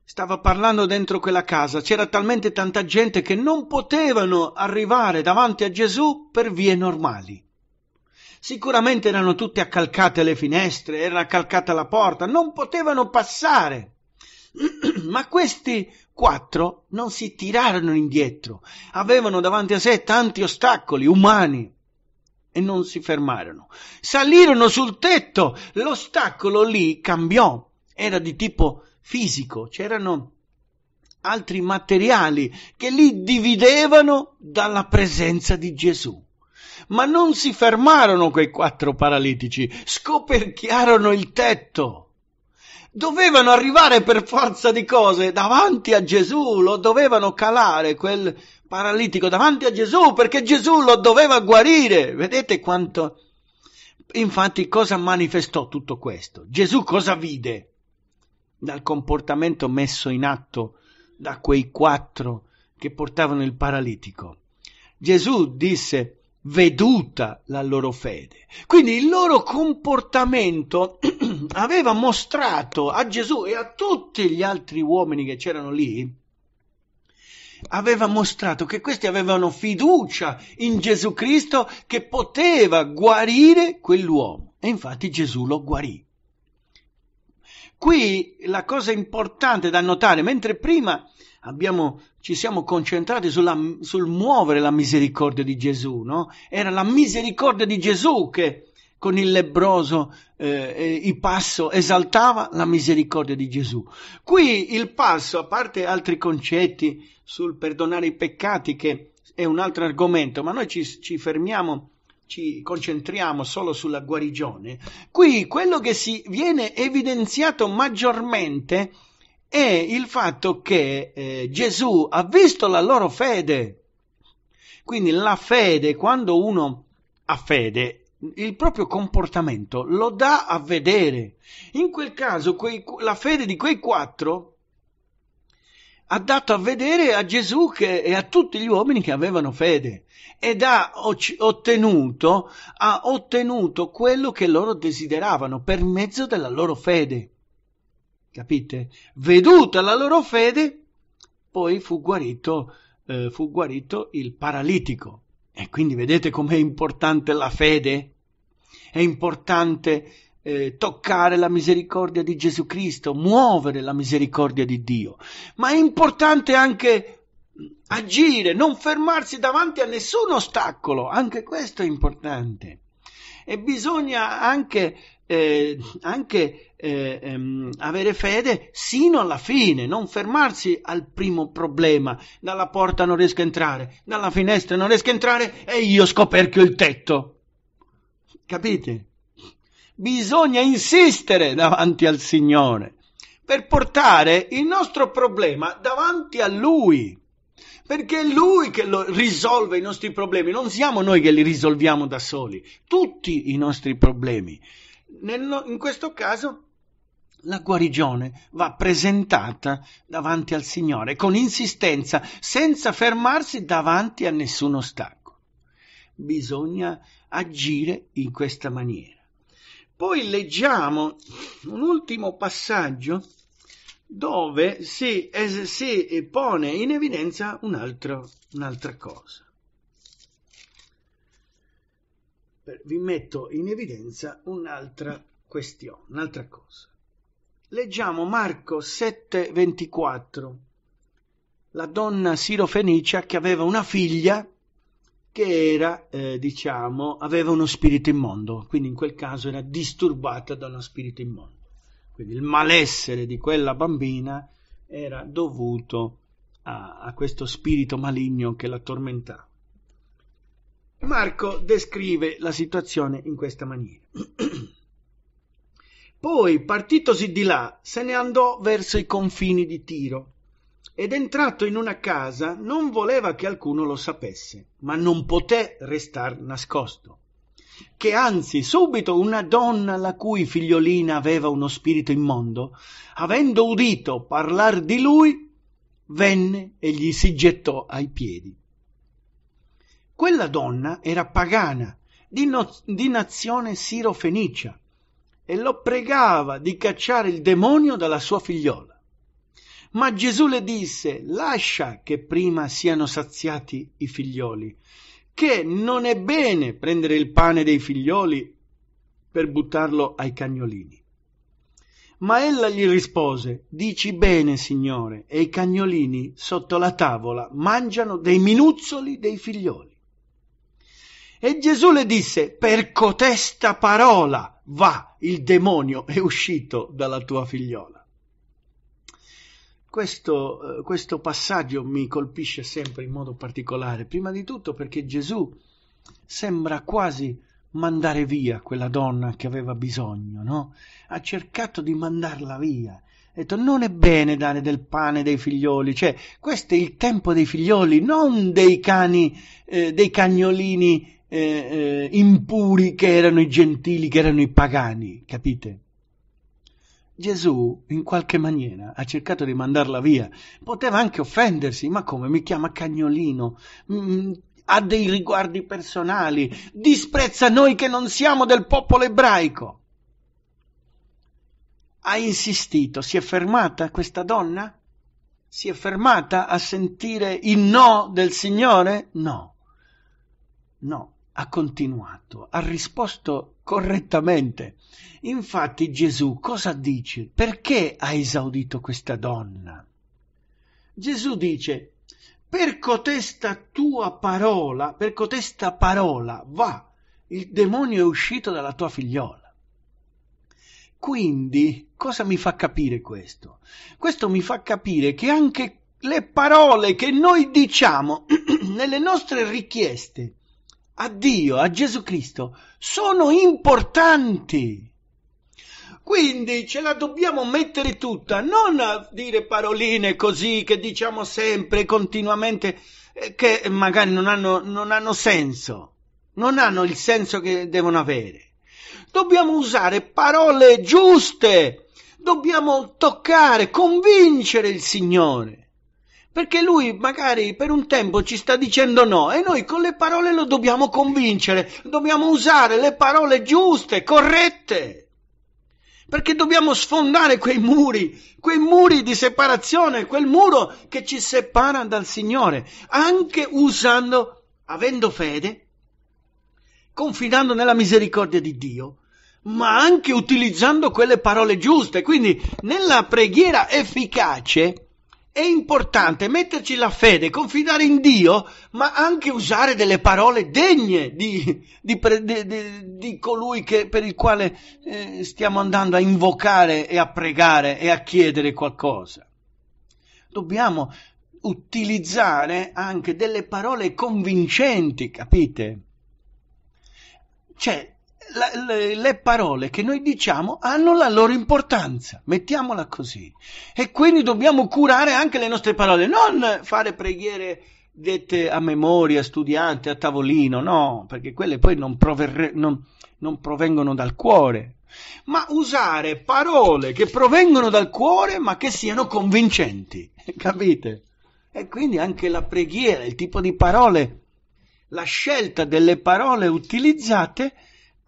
Stava parlando dentro quella casa. C'era talmente tanta gente che non potevano arrivare davanti a Gesù per vie normali. Sicuramente erano tutte accalcate le finestre, era accalcata la porta, non potevano passare. (clears throat) Ma questi quattro non si tirarono indietro, avevano davanti a sé tanti ostacoli umani e non si fermarono. Salirono sul tetto, l'ostacolo lì cambiò, era di tipo fisico, c'erano altri materiali che li dividevano dalla presenza di Gesù. Ma non si fermarono quei quattro paralitici, scoperchiarono il tetto. Dovevano arrivare per forza di cose davanti a Gesù, lo dovevano calare quel paralitico davanti a Gesù perché Gesù lo doveva guarire. Vedete quanto... Infatti cosa manifestò tutto questo? Gesù cosa vide dal comportamento messo in atto da quei quattro che portavano il paralitico? Gesù disse veduta la loro fede. Quindi il loro comportamento (clears throat) aveva mostrato a Gesù e a tutti gli altri uomini che c'erano lì, aveva mostrato che questi avevano fiducia in Gesù Cristo che poteva guarire quell'uomo. E infatti Gesù lo guarì. Qui la cosa importante da notare, mentre prima abbiamo ci siamo concentrati sulla, sul muovere la misericordia di Gesù, no? Era la misericordia di Gesù che con il lebroso eh, eh, il passo esaltava la misericordia di Gesù. Qui il passo, a parte altri concetti sul perdonare i peccati, che è un altro argomento, ma noi ci, ci fermiamo, ci concentriamo solo sulla guarigione. Qui quello che si viene evidenziato maggiormente è è il fatto che eh, Gesù ha visto la loro fede. Quindi la fede, quando uno ha fede, il proprio comportamento lo dà a vedere. In quel caso quei, la fede di quei quattro ha dato a vedere a Gesù che, e a tutti gli uomini che avevano fede ed ha ottenuto, ha ottenuto quello che loro desideravano per mezzo della loro fede capite? Veduta la loro fede, poi fu guarito, eh, fu guarito il paralitico. E quindi vedete com'è importante la fede? È importante eh, toccare la misericordia di Gesù Cristo, muovere la misericordia di Dio, ma è importante anche mm, agire, non fermarsi davanti a nessun ostacolo, anche questo è importante. E bisogna anche, eh, anche eh, ehm, avere fede sino alla fine, non fermarsi al primo problema. Dalla porta non riesco a entrare, dalla finestra non riesco a entrare e io scoperchio il tetto. Capite? Bisogna insistere davanti al Signore per portare il nostro problema davanti a Lui. Perché è Lui che risolve i nostri problemi, non siamo noi che li risolviamo da soli, tutti i nostri problemi. Nel, in questo caso la guarigione va presentata davanti al Signore con insistenza, senza fermarsi davanti a nessun ostacolo. Bisogna agire in questa maniera. Poi leggiamo un ultimo passaggio dove si, es, si pone in evidenza un altro, un'altra cosa. Vi metto in evidenza un'altra questione, un'altra cosa. Leggiamo Marco 7:24. La donna sirofenicia che aveva una figlia che era, eh, diciamo, aveva uno spirito immondo, quindi in quel caso era disturbata da uno spirito immondo. Quindi il malessere di quella bambina era dovuto a, a questo spirito maligno che la tormentava. Marco descrive la situazione in questa maniera. (clears throat) Poi, partitosi di là, se ne andò verso i confini di Tiro ed entrato in una casa non voleva che alcuno lo sapesse, ma non poté restar nascosto che anzi subito una donna la cui figliolina aveva uno spirito immondo, avendo udito parlar di lui, venne e gli si gettò ai piedi. Quella donna era pagana, di, no- di nazione sirofenicia, e lo pregava di cacciare il demonio dalla sua figliola. Ma Gesù le disse, lascia che prima siano saziati i figlioli, che non è bene prendere il pane dei figlioli per buttarlo ai cagnolini. Ma ella gli rispose, dici bene, signore, e i cagnolini sotto la tavola mangiano dei minuzzoli dei figlioli. E Gesù le disse, per cotesta parola va, il demonio è uscito dalla tua figliola. Questo, eh, questo, passaggio mi colpisce sempre in modo particolare, prima di tutto perché Gesù sembra quasi mandare via quella donna che aveva bisogno, no? Ha cercato di mandarla via. Ha detto non è bene dare del pane dei figlioli, cioè questo è il tempo dei figlioli, non dei cani, eh, dei cagnolini eh, eh, impuri che erano i gentili, che erano i pagani, capite? Gesù in qualche maniera ha cercato di mandarla via, poteva anche offendersi, ma come mi chiama cagnolino, mm, ha dei riguardi personali, disprezza noi che non siamo del popolo ebraico. Ha insistito, si è fermata questa donna? Si è fermata a sentire il no del Signore? No. No, ha continuato, ha risposto correttamente. Infatti Gesù cosa dice? Perché ha esaudito questa donna? Gesù dice, per cotesta tua parola, per cotesta parola, va, il demonio è uscito dalla tua figliola. Quindi, cosa mi fa capire questo? Questo mi fa capire che anche le parole che noi diciamo (clears throat) nelle nostre richieste, a Dio, a Gesù Cristo, sono importanti. Quindi ce la dobbiamo mettere tutta, non a dire paroline così che diciamo sempre, continuamente, eh, che magari non hanno, non hanno senso, non hanno il senso che devono avere. Dobbiamo usare parole giuste, dobbiamo toccare, convincere il Signore perché lui magari per un tempo ci sta dicendo no e noi con le parole lo dobbiamo convincere, dobbiamo usare le parole giuste, corrette, perché dobbiamo sfondare quei muri, quei muri di separazione, quel muro che ci separa dal Signore, anche usando, avendo fede, confidando nella misericordia di Dio, ma anche utilizzando quelle parole giuste. Quindi nella preghiera efficace, è importante metterci la fede, confidare in Dio, ma anche usare delle parole degne di, di, di, di colui che, per il quale eh, stiamo andando a invocare e a pregare e a chiedere qualcosa. Dobbiamo utilizzare anche delle parole convincenti, capite? Cioè, la, le, le, parole che noi diciamo hanno la loro importanza, mettiamola così. E quindi dobbiamo curare anche le nostre parole, non fare preghiere dette a memoria, studiante, a tavolino, no, perché quelle poi non, proverre, non, non provengono dal cuore, ma usare parole che provengono dal cuore ma che siano convincenti, (laughs) capite? E quindi anche la preghiera, il tipo di parole, la scelta delle parole utilizzate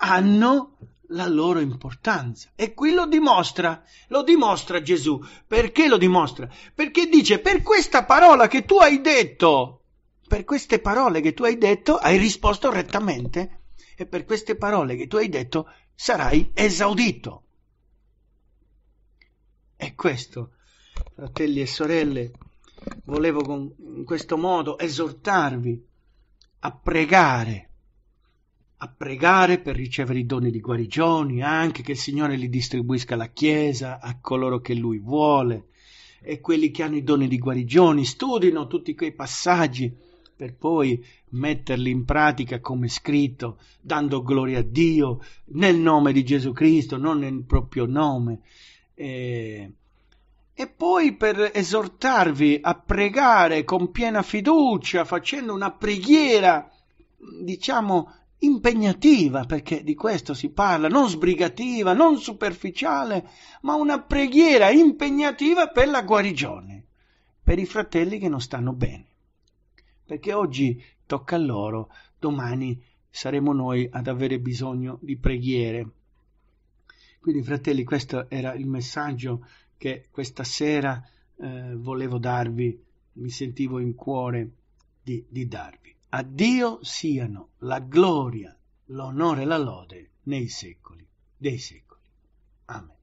hanno la loro importanza. E qui lo dimostra, lo dimostra Gesù. Perché lo dimostra? Perché dice, per questa parola che tu hai detto, per queste parole che tu hai detto, hai risposto rettamente e per queste parole che tu hai detto sarai esaudito. E questo, fratelli e sorelle, volevo con, in questo modo esortarvi a pregare a pregare per ricevere i doni di guarigioni, anche che il Signore li distribuisca alla Chiesa, a coloro che Lui vuole, e quelli che hanno i doni di guarigioni studino tutti quei passaggi per poi metterli in pratica come scritto, dando gloria a Dio nel nome di Gesù Cristo, non nel proprio nome. E, e poi per esortarvi a pregare con piena fiducia, facendo una preghiera diciamo, impegnativa, perché di questo si parla, non sbrigativa, non superficiale, ma una preghiera impegnativa per la guarigione, per i fratelli che non stanno bene. Perché oggi tocca a loro, domani saremo noi ad avere bisogno di preghiere. Quindi, fratelli, questo era il messaggio che questa sera eh, volevo darvi, mi sentivo in cuore di, di darvi. A Dio siano la gloria, l'onore e la lode nei secoli dei secoli. Amen.